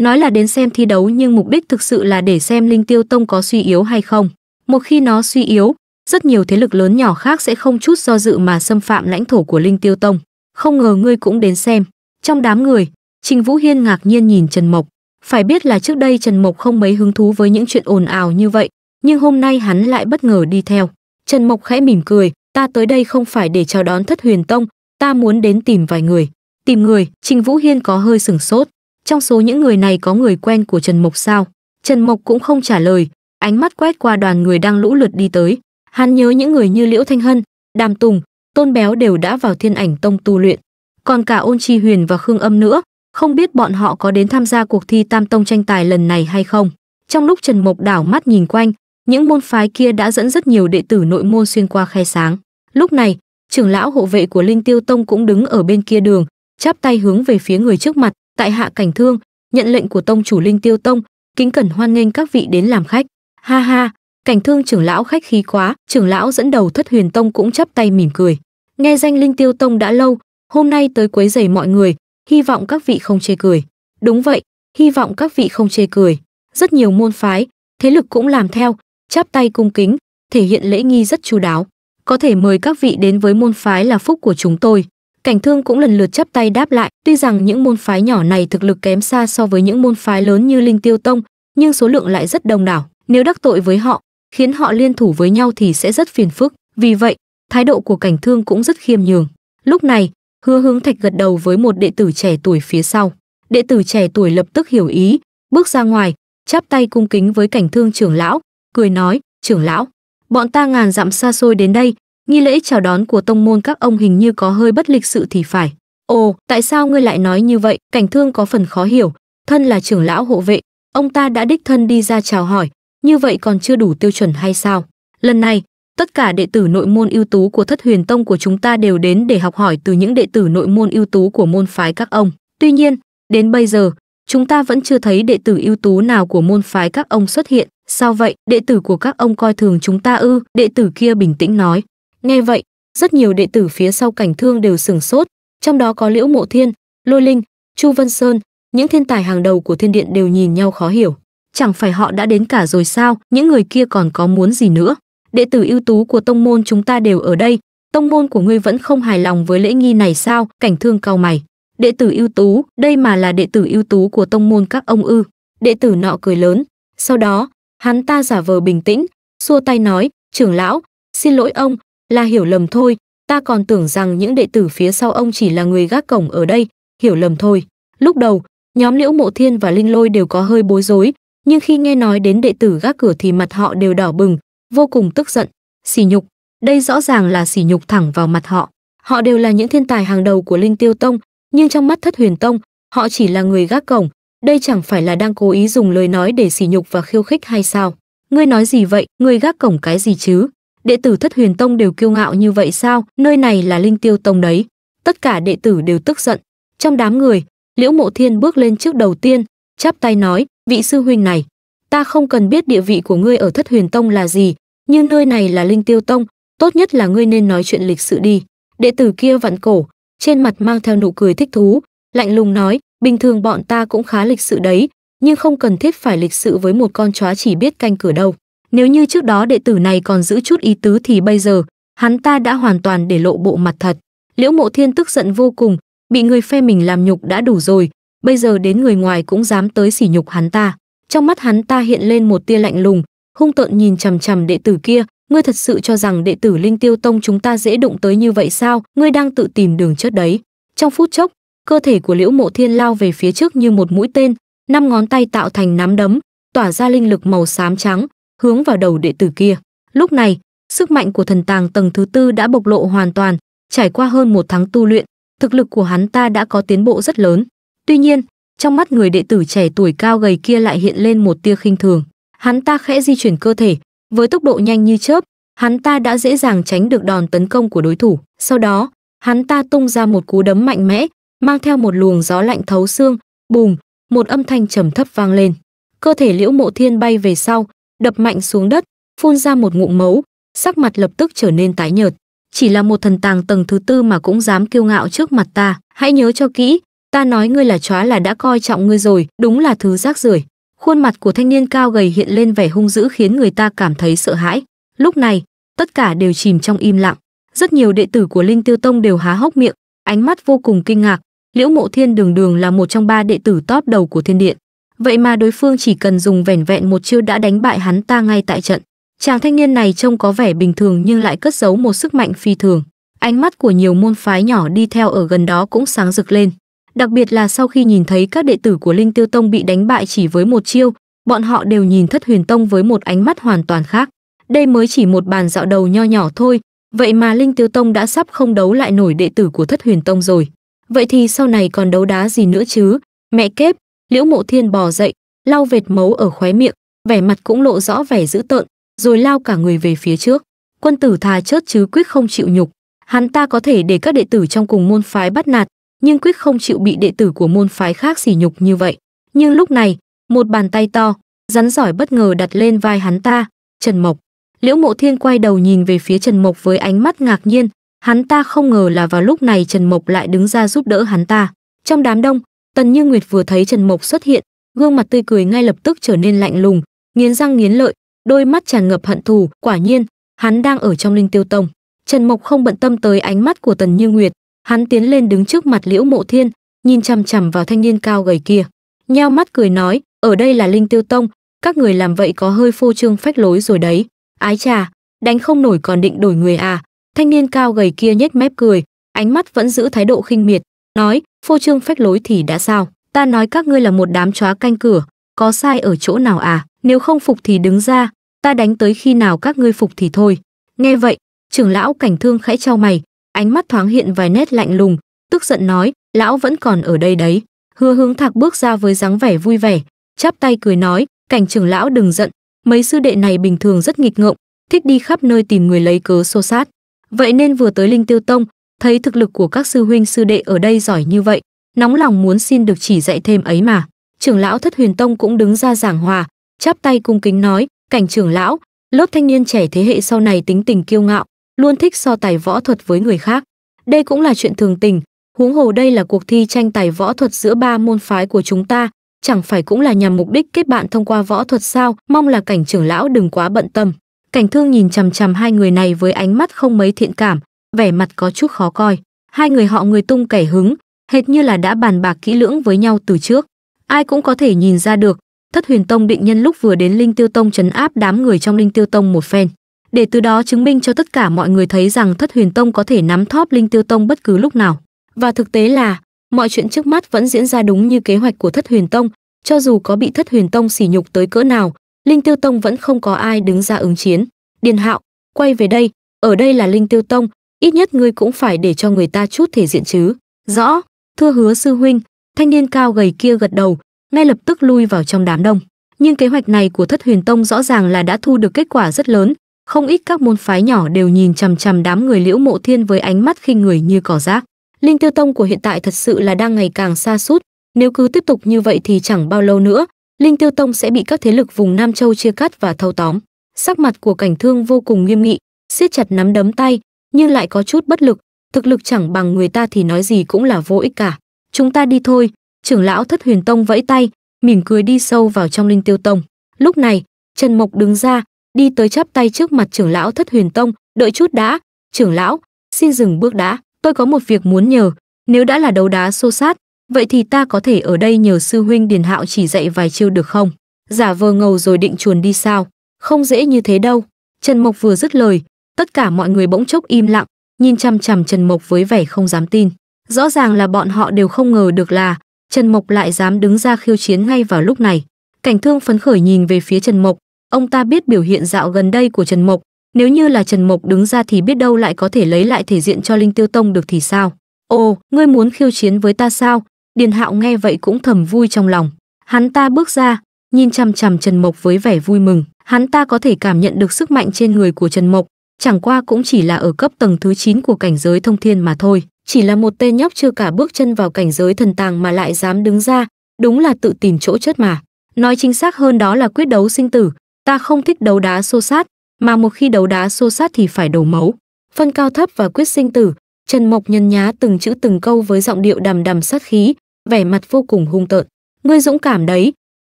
Nói là đến xem thi đấu nhưng mục đích thực sự là để xem Linh Tiêu Tông có suy yếu hay không. Một khi nó suy yếu, rất nhiều thế lực lớn nhỏ khác sẽ không chút do dự mà xâm phạm lãnh thổ của Linh Tiêu Tông. Không ngờ ngươi cũng đến xem. Trong đám người, Trình Vũ Hiên ngạc nhiên nhìn Trần Mộc. Phải biết là trước đây Trần Mộc không mấy hứng thú với những chuyện ồn ào như vậy, nhưng hôm nay hắn lại bất ngờ đi theo. Trần Mộc khẽ mỉm cười, ta tới đây không phải để chào đón thất huyền tông, ta muốn đến tìm vài người. Tìm người, Trình Vũ Hiên có hơi sửng sốt. Trong số những người này có người quen của Trần Mộc sao? Trần Mộc cũng không trả lời, ánh mắt quét qua đoàn người đang lũ lượt đi tới. Hắn nhớ những người như Liễu Thanh Hân, Đàm Tùng, Tôn Béo đều đã vào Thiên Ảnh Tông tu luyện, còn cả Ôn Chi Huyền và Khương Âm nữa, không biết bọn họ có đến tham gia cuộc thi Tam Tông tranh tài lần này hay không. Trong lúc Trần Mộc đảo mắt nhìn quanh, những môn phái kia đã dẫn rất nhiều đệ tử nội môn xuyên qua khe sáng. Lúc này, trưởng lão hộ vệ của Linh Tiêu Tông cũng đứng ở bên kia đường, chắp tay hướng về phía người trước mặt, tại Hạ Cảnh Thương, nhận lệnh của tông chủ Linh Tiêu Tông, kính cẩn hoan nghênh các vị đến làm khách. Ha ha, Cảnh Thương trưởng lão khách khí quá, trưởng lão dẫn đầu Thất Huyền Tông cũng chắp tay mỉm cười. Nghe danh Linh Tiêu Tông đã lâu, hôm nay tới quấy rầy mọi người, hy vọng các vị không chê cười. Đúng vậy, hy vọng các vị không chê cười. Rất nhiều môn phái, thế lực cũng làm theo, chắp tay cung kính, thể hiện lễ nghi rất chu đáo. Có thể mời các vị đến với môn phái là phúc của chúng tôi cảnh thương cũng lần lượt chắp tay đáp lại tuy rằng những môn phái nhỏ này thực lực kém xa so với những môn phái lớn như linh tiêu tông nhưng số lượng lại rất đông đảo nếu đắc tội với họ khiến họ liên thủ với nhau thì sẽ rất phiền phức vì vậy thái độ của cảnh thương cũng rất khiêm nhường lúc này hứa hướng thạch gật đầu với một đệ tử trẻ tuổi phía sau đệ tử trẻ tuổi lập tức hiểu ý bước ra ngoài chắp tay cung kính với cảnh thương trưởng lão cười nói trưởng lão bọn ta ngàn dặm xa xôi đến đây nghi lễ chào đón của tông môn các ông hình như có hơi bất lịch sự thì phải. Ồ, tại sao ngươi lại nói như vậy? Cảnh thương có phần khó hiểu. Thân là trưởng lão hộ vệ, ông ta đã đích thân đi ra chào hỏi, như vậy còn chưa đủ tiêu chuẩn hay sao? Lần này, tất cả đệ tử nội môn ưu tú của thất huyền tông của chúng ta đều đến để học hỏi từ những đệ tử nội môn ưu tú của môn phái các ông. Tuy nhiên, đến bây giờ, chúng ta vẫn chưa thấy đệ tử ưu tú nào của môn phái các ông xuất hiện. Sao vậy, đệ tử của các ông coi thường chúng ta ư? Đệ tử kia bình tĩnh nói. Nghe vậy, rất nhiều đệ tử phía sau cảnh thương đều sửng sốt, trong đó có Liễu Mộ Thiên, Lôi Linh, Chu Vân Sơn, những thiên tài hàng đầu của thiên điện đều nhìn nhau khó hiểu. Chẳng phải họ đã đến cả rồi sao, những người kia còn có muốn gì nữa? Đệ tử ưu tú của tông môn chúng ta đều ở đây, tông môn của ngươi vẫn không hài lòng với lễ nghi này sao? Cảnh thương cau mày. Đệ tử ưu tú, đây mà là đệ tử ưu tú của tông môn các ông ư? Đệ tử nọ cười lớn, sau đó, hắn ta giả vờ bình tĩnh, xua tay nói, "Trưởng lão, xin lỗi ông, là hiểu lầm thôi, ta còn tưởng rằng những đệ tử phía sau ông chỉ là người gác cổng ở đây, hiểu lầm thôi. Lúc đầu, nhóm Liễu Mộ Thiên và Linh Lôi đều có hơi bối rối, nhưng khi nghe nói đến đệ tử gác cửa thì mặt họ đều đỏ bừng, vô cùng tức giận, xỉ nhục, đây rõ ràng là xỉ nhục thẳng vào mặt họ. Họ đều là những thiên tài hàng đầu của Linh Tiêu Tông, nhưng trong mắt Thất Huyền Tông, họ chỉ là người gác cổng, đây chẳng phải là đang cố ý dùng lời nói để xỉ nhục và khiêu khích hay sao? Ngươi nói gì vậy, ngươi gác cổng cái gì chứ? đệ tử thất huyền tông đều kiêu ngạo như vậy sao nơi này là linh tiêu tông đấy tất cả đệ tử đều tức giận trong đám người liễu mộ thiên bước lên trước đầu tiên chắp tay nói vị sư huynh này ta không cần biết địa vị của ngươi ở thất huyền tông là gì nhưng nơi này là linh tiêu tông tốt nhất là ngươi nên nói chuyện lịch sự đi đệ tử kia vặn cổ trên mặt mang theo nụ cười thích thú lạnh lùng nói bình thường bọn ta cũng khá lịch sự đấy nhưng không cần thiết phải lịch sự với một con chó chỉ biết canh cửa đâu nếu như trước đó đệ tử này còn giữ chút ý tứ thì bây giờ, hắn ta đã hoàn toàn để lộ bộ mặt thật. Liễu Mộ Thiên tức giận vô cùng, bị người phe mình làm nhục đã đủ rồi, bây giờ đến người ngoài cũng dám tới sỉ nhục hắn ta. Trong mắt hắn ta hiện lên một tia lạnh lùng, hung tợn nhìn chằm chằm đệ tử kia, ngươi thật sự cho rằng đệ tử Linh Tiêu Tông chúng ta dễ đụng tới như vậy sao, ngươi đang tự tìm đường chết đấy. Trong phút chốc, cơ thể của Liễu Mộ Thiên lao về phía trước như một mũi tên, năm ngón tay tạo thành nắm đấm, tỏa ra linh lực màu xám trắng, hướng vào đầu đệ tử kia. Lúc này, sức mạnh của thần tàng tầng thứ tư đã bộc lộ hoàn toàn, trải qua hơn một tháng tu luyện, thực lực của hắn ta đã có tiến bộ rất lớn. Tuy nhiên, trong mắt người đệ tử trẻ tuổi cao gầy kia lại hiện lên một tia khinh thường. Hắn ta khẽ di chuyển cơ thể, với tốc độ nhanh như chớp, hắn ta đã dễ dàng tránh được đòn tấn công của đối thủ. Sau đó, hắn ta tung ra một cú đấm mạnh mẽ, mang theo một luồng gió lạnh thấu xương, bùm, một âm thanh trầm thấp vang lên. Cơ thể Liễu Mộ Thiên bay về sau, đập mạnh xuống đất, phun ra một ngụm máu, sắc mặt lập tức trở nên tái nhợt. Chỉ là một thần tàng tầng thứ tư mà cũng dám kiêu ngạo trước mặt ta, hãy nhớ cho kỹ, ta nói ngươi là chóa là đã coi trọng ngươi rồi, đúng là thứ rác rưởi. Khuôn mặt của thanh niên cao gầy hiện lên vẻ hung dữ khiến người ta cảm thấy sợ hãi. Lúc này, tất cả đều chìm trong im lặng. Rất nhiều đệ tử của Linh Tiêu Tông đều há hốc miệng, ánh mắt vô cùng kinh ngạc. Liễu Mộ Thiên đường đường là một trong ba đệ tử top đầu của Thiên Điện, Vậy mà đối phương chỉ cần dùng vẻn vẹn một chiêu đã đánh bại hắn ta ngay tại trận. Chàng thanh niên này trông có vẻ bình thường nhưng lại cất giấu một sức mạnh phi thường. Ánh mắt của nhiều môn phái nhỏ đi theo ở gần đó cũng sáng rực lên. Đặc biệt là sau khi nhìn thấy các đệ tử của Linh Tiêu Tông bị đánh bại chỉ với một chiêu, bọn họ đều nhìn Thất Huyền Tông với một ánh mắt hoàn toàn khác. Đây mới chỉ một bàn dạo đầu nho nhỏ thôi, vậy mà Linh Tiêu Tông đã sắp không đấu lại nổi đệ tử của Thất Huyền Tông rồi. Vậy thì sau này còn đấu đá gì nữa chứ? Mẹ kép, Liễu Mộ Thiên bò dậy, lau vệt máu ở khóe miệng, vẻ mặt cũng lộ rõ vẻ dữ tợn, rồi lao cả người về phía trước. Quân tử thà chớt chứ quyết không chịu nhục. Hắn ta có thể để các đệ tử trong cùng môn phái bắt nạt, nhưng quyết không chịu bị đệ tử của môn phái khác sỉ nhục như vậy. Nhưng lúc này, một bàn tay to, rắn giỏi bất ngờ đặt lên vai hắn ta, Trần Mộc. Liễu Mộ Thiên quay đầu nhìn về phía Trần Mộc với ánh mắt ngạc nhiên, hắn ta không ngờ là vào lúc này Trần Mộc lại đứng ra giúp đỡ hắn ta. Trong đám đông, Tần Như Nguyệt vừa thấy Trần Mộc xuất hiện, gương mặt tươi cười ngay lập tức trở nên lạnh lùng, nghiến răng nghiến lợi, đôi mắt tràn ngập hận thù, quả nhiên, hắn đang ở trong Linh Tiêu Tông. Trần Mộc không bận tâm tới ánh mắt của Tần Như Nguyệt, hắn tiến lên đứng trước mặt Liễu Mộ Thiên, nhìn chằm chằm vào thanh niên cao gầy kia, nheo mắt cười nói, ở đây là Linh Tiêu Tông, các người làm vậy có hơi phô trương phách lối rồi đấy. Ái chà, đánh không nổi còn định đổi người à? Thanh niên cao gầy kia nhếch mép cười, ánh mắt vẫn giữ thái độ khinh miệt, nói, phô trương phách lối thì đã sao ta nói các ngươi là một đám chóa canh cửa có sai ở chỗ nào à nếu không phục thì đứng ra ta đánh tới khi nào các ngươi phục thì thôi nghe vậy trưởng lão cảnh thương khẽ trao mày ánh mắt thoáng hiện vài nét lạnh lùng tức giận nói lão vẫn còn ở đây đấy hứa hướng thạc bước ra với dáng vẻ vui vẻ chắp tay cười nói cảnh trưởng lão đừng giận mấy sư đệ này bình thường rất nghịch ngợm thích đi khắp nơi tìm người lấy cớ xô sát vậy nên vừa tới linh tiêu tông thấy thực lực của các sư huynh sư đệ ở đây giỏi như vậy, nóng lòng muốn xin được chỉ dạy thêm ấy mà. Trưởng lão Thất Huyền Tông cũng đứng ra giảng hòa, chắp tay cung kính nói, "Cảnh trưởng lão, lớp thanh niên trẻ thế hệ sau này tính tình kiêu ngạo, luôn thích so tài võ thuật với người khác. Đây cũng là chuyện thường tình, huống hồ đây là cuộc thi tranh tài võ thuật giữa ba môn phái của chúng ta, chẳng phải cũng là nhằm mục đích kết bạn thông qua võ thuật sao? Mong là cảnh trưởng lão đừng quá bận tâm." Cảnh Thương nhìn chằm chằm hai người này với ánh mắt không mấy thiện cảm, vẻ mặt có chút khó coi. Hai người họ người tung kẻ hứng, hệt như là đã bàn bạc kỹ lưỡng với nhau từ trước. Ai cũng có thể nhìn ra được, Thất Huyền Tông định nhân lúc vừa đến Linh Tiêu Tông trấn áp đám người trong Linh Tiêu Tông một phen, để từ đó chứng minh cho tất cả mọi người thấy rằng Thất Huyền Tông có thể nắm thóp Linh Tiêu Tông bất cứ lúc nào. Và thực tế là, mọi chuyện trước mắt vẫn diễn ra đúng như kế hoạch của Thất Huyền Tông, cho dù có bị Thất Huyền Tông sỉ nhục tới cỡ nào, Linh Tiêu Tông vẫn không có ai đứng ra ứng chiến. Điền Hạo, quay về đây, ở đây là Linh Tiêu Tông, ít nhất ngươi cũng phải để cho người ta chút thể diện chứ rõ thưa hứa sư huynh thanh niên cao gầy kia gật đầu ngay lập tức lui vào trong đám đông nhưng kế hoạch này của thất huyền tông rõ ràng là đã thu được kết quả rất lớn không ít các môn phái nhỏ đều nhìn chằm chằm đám người liễu mộ thiên với ánh mắt khinh người như cỏ rác linh tiêu tông của hiện tại thật sự là đang ngày càng xa sút nếu cứ tiếp tục như vậy thì chẳng bao lâu nữa linh tiêu tông sẽ bị các thế lực vùng nam châu chia cắt và thâu tóm sắc mặt của cảnh thương vô cùng nghiêm nghị siết chặt nắm đấm tay nhưng lại có chút bất lực, thực lực chẳng bằng người ta thì nói gì cũng là vô ích cả. Chúng ta đi thôi, trưởng lão thất huyền tông vẫy tay, mỉm cười đi sâu vào trong linh tiêu tông. Lúc này, Trần Mộc đứng ra, đi tới chắp tay trước mặt trưởng lão thất huyền tông, đợi chút đã, trưởng lão, xin dừng bước đã, tôi có một việc muốn nhờ, nếu đã là đấu đá xô sát, vậy thì ta có thể ở đây nhờ sư huynh Điền Hạo chỉ dạy vài chiêu được không? Giả vờ ngầu rồi định chuồn đi sao? Không dễ như thế đâu. Trần Mộc vừa dứt lời, tất cả mọi người bỗng chốc im lặng nhìn chăm chằm trần mộc với vẻ không dám tin rõ ràng là bọn họ đều không ngờ được là trần mộc lại dám đứng ra khiêu chiến ngay vào lúc này cảnh thương phấn khởi nhìn về phía trần mộc ông ta biết biểu hiện dạo gần đây của trần mộc nếu như là trần mộc đứng ra thì biết đâu lại có thể lấy lại thể diện cho linh tiêu tông được thì sao ồ ngươi muốn khiêu chiến với ta sao điền hạo nghe vậy cũng thầm vui trong lòng hắn ta bước ra nhìn chằm chằm trần mộc với vẻ vui mừng hắn ta có thể cảm nhận được sức mạnh trên người của trần mộc chẳng qua cũng chỉ là ở cấp tầng thứ 9 của cảnh giới thông thiên mà thôi chỉ là một tên nhóc chưa cả bước chân vào cảnh giới thần tàng mà lại dám đứng ra đúng là tự tìm chỗ chết mà nói chính xác hơn đó là quyết đấu sinh tử ta không thích đấu đá xô sát mà một khi đấu đá xô sát thì phải đổ máu phân cao thấp và quyết sinh tử trần mộc nhân nhá từng chữ từng câu với giọng điệu đầm đầm sát khí vẻ mặt vô cùng hung tợn ngươi dũng cảm đấy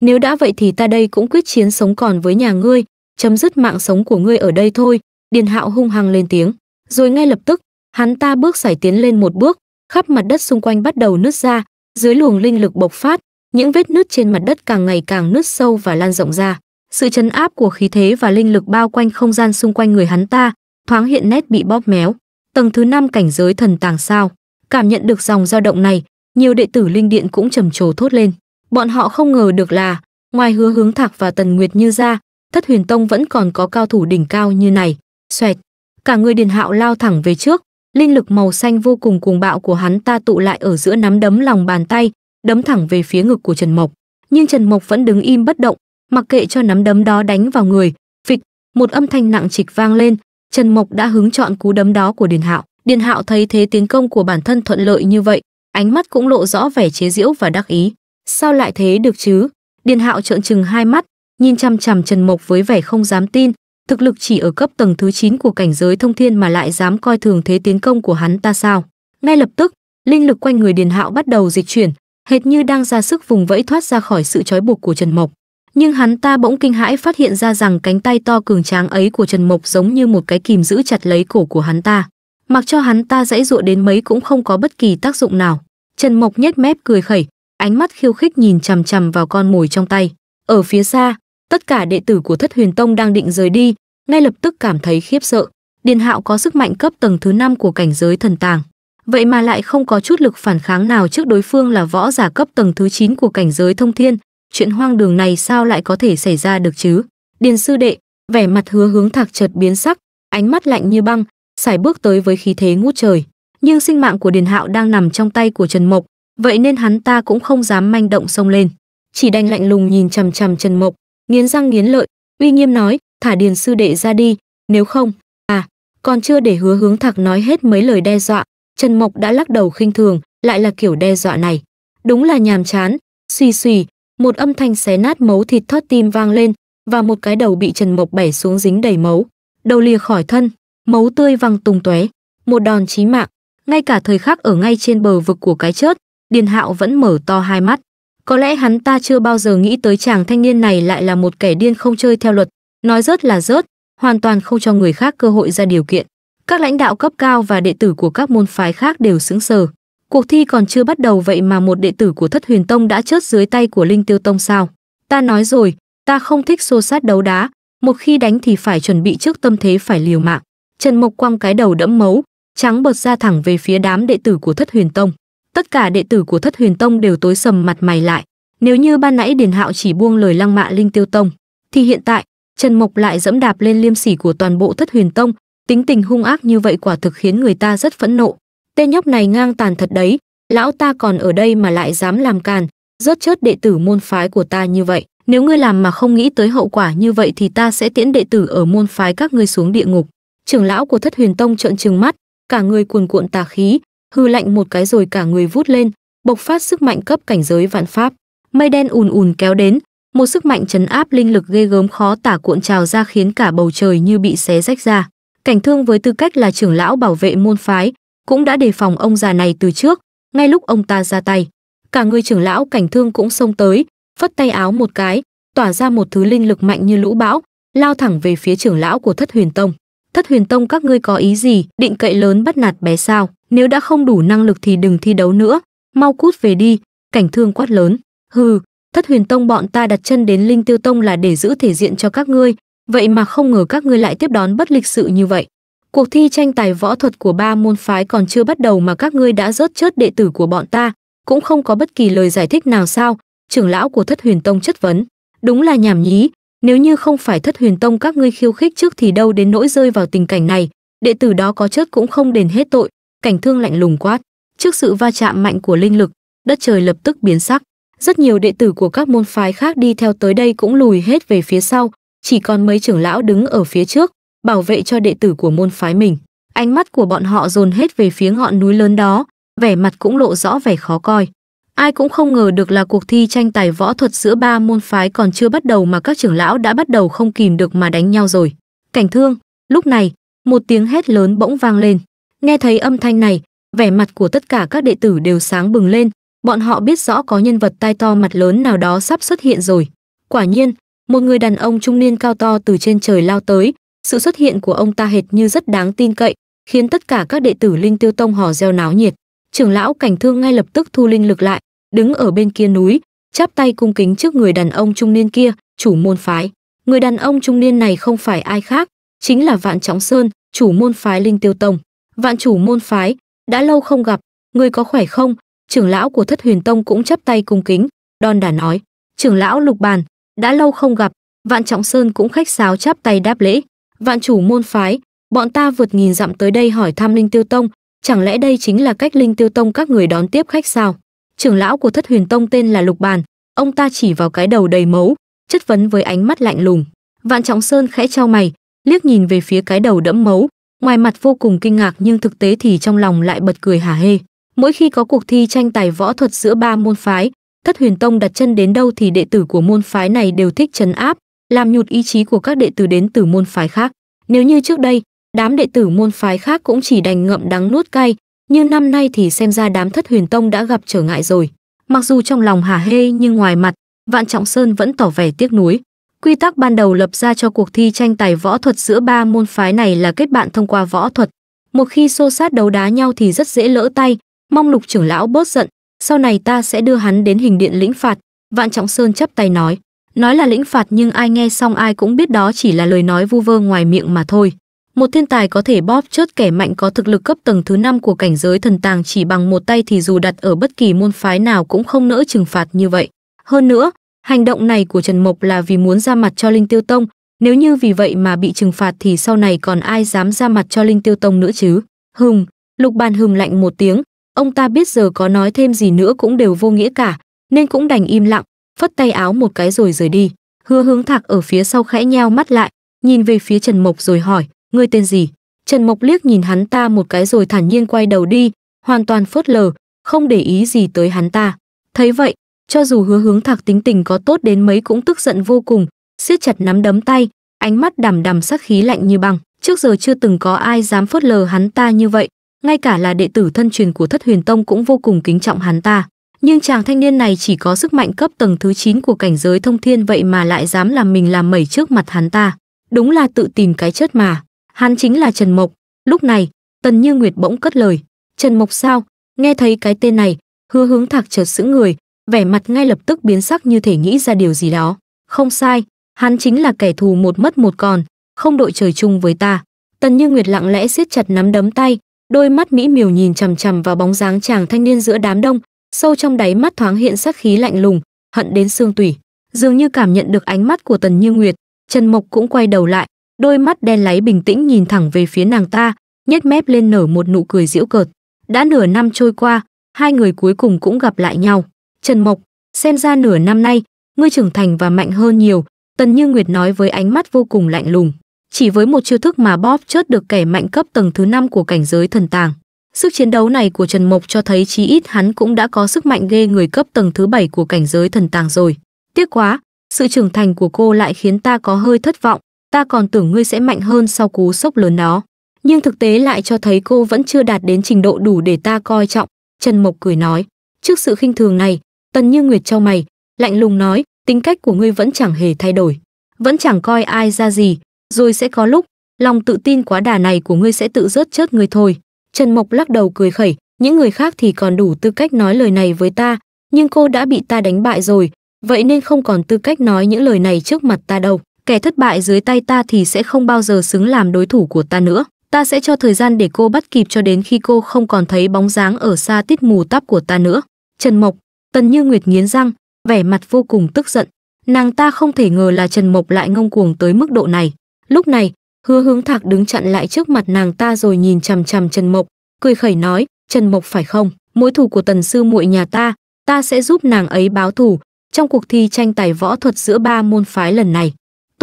nếu đã vậy thì ta đây cũng quyết chiến sống còn với nhà ngươi chấm dứt mạng sống của ngươi ở đây thôi Điền Hạo hung hăng lên tiếng, rồi ngay lập tức, hắn ta bước sải tiến lên một bước, khắp mặt đất xung quanh bắt đầu nứt ra, dưới luồng linh lực bộc phát, những vết nứt trên mặt đất càng ngày càng nứt sâu và lan rộng ra. Sự chấn áp của khí thế và linh lực bao quanh không gian xung quanh người hắn ta, thoáng hiện nét bị bóp méo. Tầng thứ năm cảnh giới thần tàng sao? Cảm nhận được dòng dao động này, nhiều đệ tử linh điện cũng trầm trồ thốt lên. Bọn họ không ngờ được là, ngoài Hứa Hướng Thạc và Tần Nguyệt Như ra, Thất Huyền Tông vẫn còn có cao thủ đỉnh cao như này xoẹt cả người điền hạo lao thẳng về trước linh lực màu xanh vô cùng cuồng bạo của hắn ta tụ lại ở giữa nắm đấm lòng bàn tay đấm thẳng về phía ngực của trần mộc nhưng trần mộc vẫn đứng im bất động mặc kệ cho nắm đấm đó đánh vào người phịch một âm thanh nặng trịch vang lên trần mộc đã hứng chọn cú đấm đó của điền hạo điền hạo thấy thế tiến công của bản thân thuận lợi như vậy ánh mắt cũng lộ rõ vẻ chế giễu và đắc ý sao lại thế được chứ điền hạo trợn trừng hai mắt nhìn chăm chằm trần mộc với vẻ không dám tin thực lực chỉ ở cấp tầng thứ 9 của cảnh giới thông thiên mà lại dám coi thường thế tiến công của hắn ta sao? Ngay lập tức, linh lực quanh người Điền Hạo bắt đầu dịch chuyển, hệt như đang ra sức vùng vẫy thoát ra khỏi sự trói buộc của Trần Mộc. Nhưng hắn ta bỗng kinh hãi phát hiện ra rằng cánh tay to cường tráng ấy của Trần Mộc giống như một cái kìm giữ chặt lấy cổ của hắn ta, mặc cho hắn ta dãy dụa đến mấy cũng không có bất kỳ tác dụng nào. Trần Mộc nhếch mép cười khẩy, ánh mắt khiêu khích nhìn chằm chằm vào con mồi trong tay. Ở phía xa, tất cả đệ tử của Thất Huyền Tông đang định rời đi, ngay lập tức cảm thấy khiếp sợ. Điền Hạo có sức mạnh cấp tầng thứ năm của cảnh giới thần tàng, vậy mà lại không có chút lực phản kháng nào trước đối phương là võ giả cấp tầng thứ 9 của cảnh giới thông thiên, chuyện hoang đường này sao lại có thể xảy ra được chứ? Điền sư đệ, vẻ mặt Hứa Hướng Thạc chợt biến sắc, ánh mắt lạnh như băng, sải bước tới với khí thế ngút trời. Nhưng sinh mạng của Điền Hạo đang nằm trong tay của Trần Mộc, vậy nên hắn ta cũng không dám manh động xông lên, chỉ đành lạnh lùng nhìn chằm chằm Trần Mộc, nghiến răng nghiến lợi, uy nghiêm nói, thả Điền sư đệ ra đi, nếu không, à, còn chưa để hứa hướng thạc nói hết mấy lời đe dọa, Trần Mộc đã lắc đầu khinh thường, lại là kiểu đe dọa này. Đúng là nhàm chán, xì xì, một âm thanh xé nát máu thịt thoát tim vang lên, và một cái đầu bị Trần Mộc bẻ xuống dính đầy máu, đầu lìa khỏi thân, máu tươi văng tung tóe, một đòn chí mạng, ngay cả thời khắc ở ngay trên bờ vực của cái chết, Điền Hạo vẫn mở to hai mắt. Có lẽ hắn ta chưa bao giờ nghĩ tới chàng thanh niên này lại là một kẻ điên không chơi theo luật, nói rớt là rớt, hoàn toàn không cho người khác cơ hội ra điều kiện. Các lãnh đạo cấp cao và đệ tử của các môn phái khác đều sững sờ. Cuộc thi còn chưa bắt đầu vậy mà một đệ tử của Thất Huyền Tông đã chớt dưới tay của Linh Tiêu Tông sao? Ta nói rồi, ta không thích xô sát đấu đá, một khi đánh thì phải chuẩn bị trước tâm thế phải liều mạng. Trần Mộc quăng cái đầu đẫm máu, trắng bật ra thẳng về phía đám đệ tử của Thất Huyền Tông tất cả đệ tử của thất huyền tông đều tối sầm mặt mày lại nếu như ban nãy điền hạo chỉ buông lời lăng mạ linh tiêu tông thì hiện tại trần mộc lại dẫm đạp lên liêm sỉ của toàn bộ thất huyền tông tính tình hung ác như vậy quả thực khiến người ta rất phẫn nộ tên nhóc này ngang tàn thật đấy lão ta còn ở đây mà lại dám làm càn rớt chớt đệ tử môn phái của ta như vậy nếu ngươi làm mà không nghĩ tới hậu quả như vậy thì ta sẽ tiễn đệ tử ở môn phái các ngươi xuống địa ngục trưởng lão của thất huyền tông trợn trừng mắt cả người cuồn cuộn tà khí hư lạnh một cái rồi cả người vút lên, bộc phát sức mạnh cấp cảnh giới vạn pháp. Mây đen ùn ùn kéo đến, một sức mạnh chấn áp linh lực ghê gớm khó tả cuộn trào ra khiến cả bầu trời như bị xé rách ra. Cảnh Thương với tư cách là trưởng lão bảo vệ môn phái, cũng đã đề phòng ông già này từ trước, ngay lúc ông ta ra tay, cả người trưởng lão Cảnh Thương cũng xông tới, phất tay áo một cái, tỏa ra một thứ linh lực mạnh như lũ bão, lao thẳng về phía trưởng lão của Thất Huyền Tông thất huyền tông các ngươi có ý gì định cậy lớn bắt nạt bé sao nếu đã không đủ năng lực thì đừng thi đấu nữa mau cút về đi cảnh thương quát lớn hừ thất huyền tông bọn ta đặt chân đến linh tiêu tông là để giữ thể diện cho các ngươi vậy mà không ngờ các ngươi lại tiếp đón bất lịch sự như vậy cuộc thi tranh tài võ thuật của ba môn phái còn chưa bắt đầu mà các ngươi đã rớt chớt đệ tử của bọn ta cũng không có bất kỳ lời giải thích nào sao trưởng lão của thất huyền tông chất vấn đúng là nhảm nhí nếu như không phải thất huyền tông các ngươi khiêu khích trước thì đâu đến nỗi rơi vào tình cảnh này đệ tử đó có chết cũng không đền hết tội cảnh thương lạnh lùng quát trước sự va chạm mạnh của linh lực đất trời lập tức biến sắc rất nhiều đệ tử của các môn phái khác đi theo tới đây cũng lùi hết về phía sau chỉ còn mấy trưởng lão đứng ở phía trước bảo vệ cho đệ tử của môn phái mình ánh mắt của bọn họ dồn hết về phía ngọn núi lớn đó vẻ mặt cũng lộ rõ vẻ khó coi Ai cũng không ngờ được là cuộc thi tranh tài võ thuật giữa ba môn phái còn chưa bắt đầu mà các trưởng lão đã bắt đầu không kìm được mà đánh nhau rồi. Cảnh thương, lúc này, một tiếng hét lớn bỗng vang lên. Nghe thấy âm thanh này, vẻ mặt của tất cả các đệ tử đều sáng bừng lên, bọn họ biết rõ có nhân vật tai to mặt lớn nào đó sắp xuất hiện rồi. Quả nhiên, một người đàn ông trung niên cao to từ trên trời lao tới, sự xuất hiện của ông ta hệt như rất đáng tin cậy, khiến tất cả các đệ tử Linh Tiêu Tông hò reo náo nhiệt. Trưởng lão Cảnh Thương ngay lập tức thu linh lực lại, đứng ở bên kia núi, chắp tay cung kính trước người đàn ông trung niên kia, chủ môn phái. Người đàn ông trung niên này không phải ai khác, chính là Vạn Trọng Sơn, chủ môn phái Linh Tiêu Tông. Vạn chủ môn phái, đã lâu không gặp, người có khỏe không? Trưởng lão của Thất Huyền Tông cũng chắp tay cung kính, đon đả nói. Trưởng lão Lục Bàn, đã lâu không gặp, Vạn Trọng Sơn cũng khách sáo chắp tay đáp lễ. Vạn chủ môn phái, bọn ta vượt nghìn dặm tới đây hỏi thăm Linh Tiêu Tông, chẳng lẽ đây chính là cách Linh Tiêu Tông các người đón tiếp khách sao? trưởng lão của thất huyền tông tên là lục bàn ông ta chỉ vào cái đầu đầy máu chất vấn với ánh mắt lạnh lùng vạn trọng sơn khẽ trao mày liếc nhìn về phía cái đầu đẫm máu ngoài mặt vô cùng kinh ngạc nhưng thực tế thì trong lòng lại bật cười hả hê mỗi khi có cuộc thi tranh tài võ thuật giữa ba môn phái thất huyền tông đặt chân đến đâu thì đệ tử của môn phái này đều thích chấn áp làm nhụt ý chí của các đệ tử đến từ môn phái khác nếu như trước đây đám đệ tử môn phái khác cũng chỉ đành ngậm đắng nuốt cay như năm nay thì xem ra đám thất huyền tông đã gặp trở ngại rồi. Mặc dù trong lòng hà hê nhưng ngoài mặt, Vạn Trọng Sơn vẫn tỏ vẻ tiếc nuối. Quy tắc ban đầu lập ra cho cuộc thi tranh tài võ thuật giữa ba môn phái này là kết bạn thông qua võ thuật. Một khi xô sát đấu đá nhau thì rất dễ lỡ tay, mong lục trưởng lão bớt giận, sau này ta sẽ đưa hắn đến hình điện lĩnh phạt. Vạn Trọng Sơn chấp tay nói, nói là lĩnh phạt nhưng ai nghe xong ai cũng biết đó chỉ là lời nói vu vơ ngoài miệng mà thôi. Một thiên tài có thể bóp chớt kẻ mạnh có thực lực cấp tầng thứ 5 của cảnh giới thần tàng chỉ bằng một tay thì dù đặt ở bất kỳ môn phái nào cũng không nỡ trừng phạt như vậy. Hơn nữa, hành động này của Trần Mộc là vì muốn ra mặt cho Linh Tiêu Tông, nếu như vì vậy mà bị trừng phạt thì sau này còn ai dám ra mặt cho Linh Tiêu Tông nữa chứ? Hùng Lục Bàn Hùng lạnh một tiếng, ông ta biết giờ có nói thêm gì nữa cũng đều vô nghĩa cả, nên cũng đành im lặng, phất tay áo một cái rồi rời đi. Hứa Hướng Thạc ở phía sau khẽ nheo mắt lại, nhìn về phía Trần Mộc rồi hỏi: ngươi tên gì trần mộc liếc nhìn hắn ta một cái rồi thản nhiên quay đầu đi hoàn toàn phớt lờ không để ý gì tới hắn ta thấy vậy cho dù hứa hướng thạc tính tình có tốt đến mấy cũng tức giận vô cùng siết chặt nắm đấm tay ánh mắt đằm đằm sắc khí lạnh như băng trước giờ chưa từng có ai dám phớt lờ hắn ta như vậy ngay cả là đệ tử thân truyền của thất huyền tông cũng vô cùng kính trọng hắn ta nhưng chàng thanh niên này chỉ có sức mạnh cấp tầng thứ 9 của cảnh giới thông thiên vậy mà lại dám làm mình làm mẩy trước mặt hắn ta đúng là tự tìm cái chết mà hắn chính là Trần Mộc. Lúc này, Tần Như Nguyệt bỗng cất lời, "Trần Mộc sao?" Nghe thấy cái tên này, Hứa Hướng Thạc chợt sững người, vẻ mặt ngay lập tức biến sắc như thể nghĩ ra điều gì đó. Không sai, hắn chính là kẻ thù một mất một còn, không đội trời chung với ta. Tần Như Nguyệt lặng lẽ siết chặt nắm đấm tay, đôi mắt mỹ miều nhìn chằm chằm vào bóng dáng chàng thanh niên giữa đám đông, sâu trong đáy mắt thoáng hiện sắc khí lạnh lùng, hận đến xương tủy. Dường như cảm nhận được ánh mắt của Tần Như Nguyệt, Trần Mộc cũng quay đầu lại, đôi mắt đen láy bình tĩnh nhìn thẳng về phía nàng ta, nhếch mép lên nở một nụ cười giễu cợt. Đã nửa năm trôi qua, hai người cuối cùng cũng gặp lại nhau. Trần Mộc, xem ra nửa năm nay, ngươi trưởng thành và mạnh hơn nhiều, Tần Như Nguyệt nói với ánh mắt vô cùng lạnh lùng. Chỉ với một chiêu thức mà bóp chớt được kẻ mạnh cấp tầng thứ năm của cảnh giới thần tàng. Sức chiến đấu này của Trần Mộc cho thấy chí ít hắn cũng đã có sức mạnh ghê người cấp tầng thứ bảy của cảnh giới thần tàng rồi. Tiếc quá, sự trưởng thành của cô lại khiến ta có hơi thất vọng ta còn tưởng ngươi sẽ mạnh hơn sau cú sốc lớn đó. Nhưng thực tế lại cho thấy cô vẫn chưa đạt đến trình độ đủ để ta coi trọng, Trần Mộc cười nói. Trước sự khinh thường này, Tần Như Nguyệt cho mày, lạnh lùng nói, tính cách của ngươi vẫn chẳng hề thay đổi, vẫn chẳng coi ai ra gì, rồi sẽ có lúc, lòng tự tin quá đà này của ngươi sẽ tự rớt chớt ngươi thôi. Trần Mộc lắc đầu cười khẩy, những người khác thì còn đủ tư cách nói lời này với ta, nhưng cô đã bị ta đánh bại rồi, vậy nên không còn tư cách nói những lời này trước mặt ta đâu kẻ thất bại dưới tay ta thì sẽ không bao giờ xứng làm đối thủ của ta nữa ta sẽ cho thời gian để cô bắt kịp cho đến khi cô không còn thấy bóng dáng ở xa tít mù tắp của ta nữa trần mộc tần như nguyệt nghiến răng vẻ mặt vô cùng tức giận nàng ta không thể ngờ là trần mộc lại ngông cuồng tới mức độ này lúc này hứa hướng thạc đứng chặn lại trước mặt nàng ta rồi nhìn chằm chằm trần mộc cười khẩy nói trần mộc phải không mối thủ của tần sư muội nhà ta ta sẽ giúp nàng ấy báo thù trong cuộc thi tranh tài võ thuật giữa ba môn phái lần này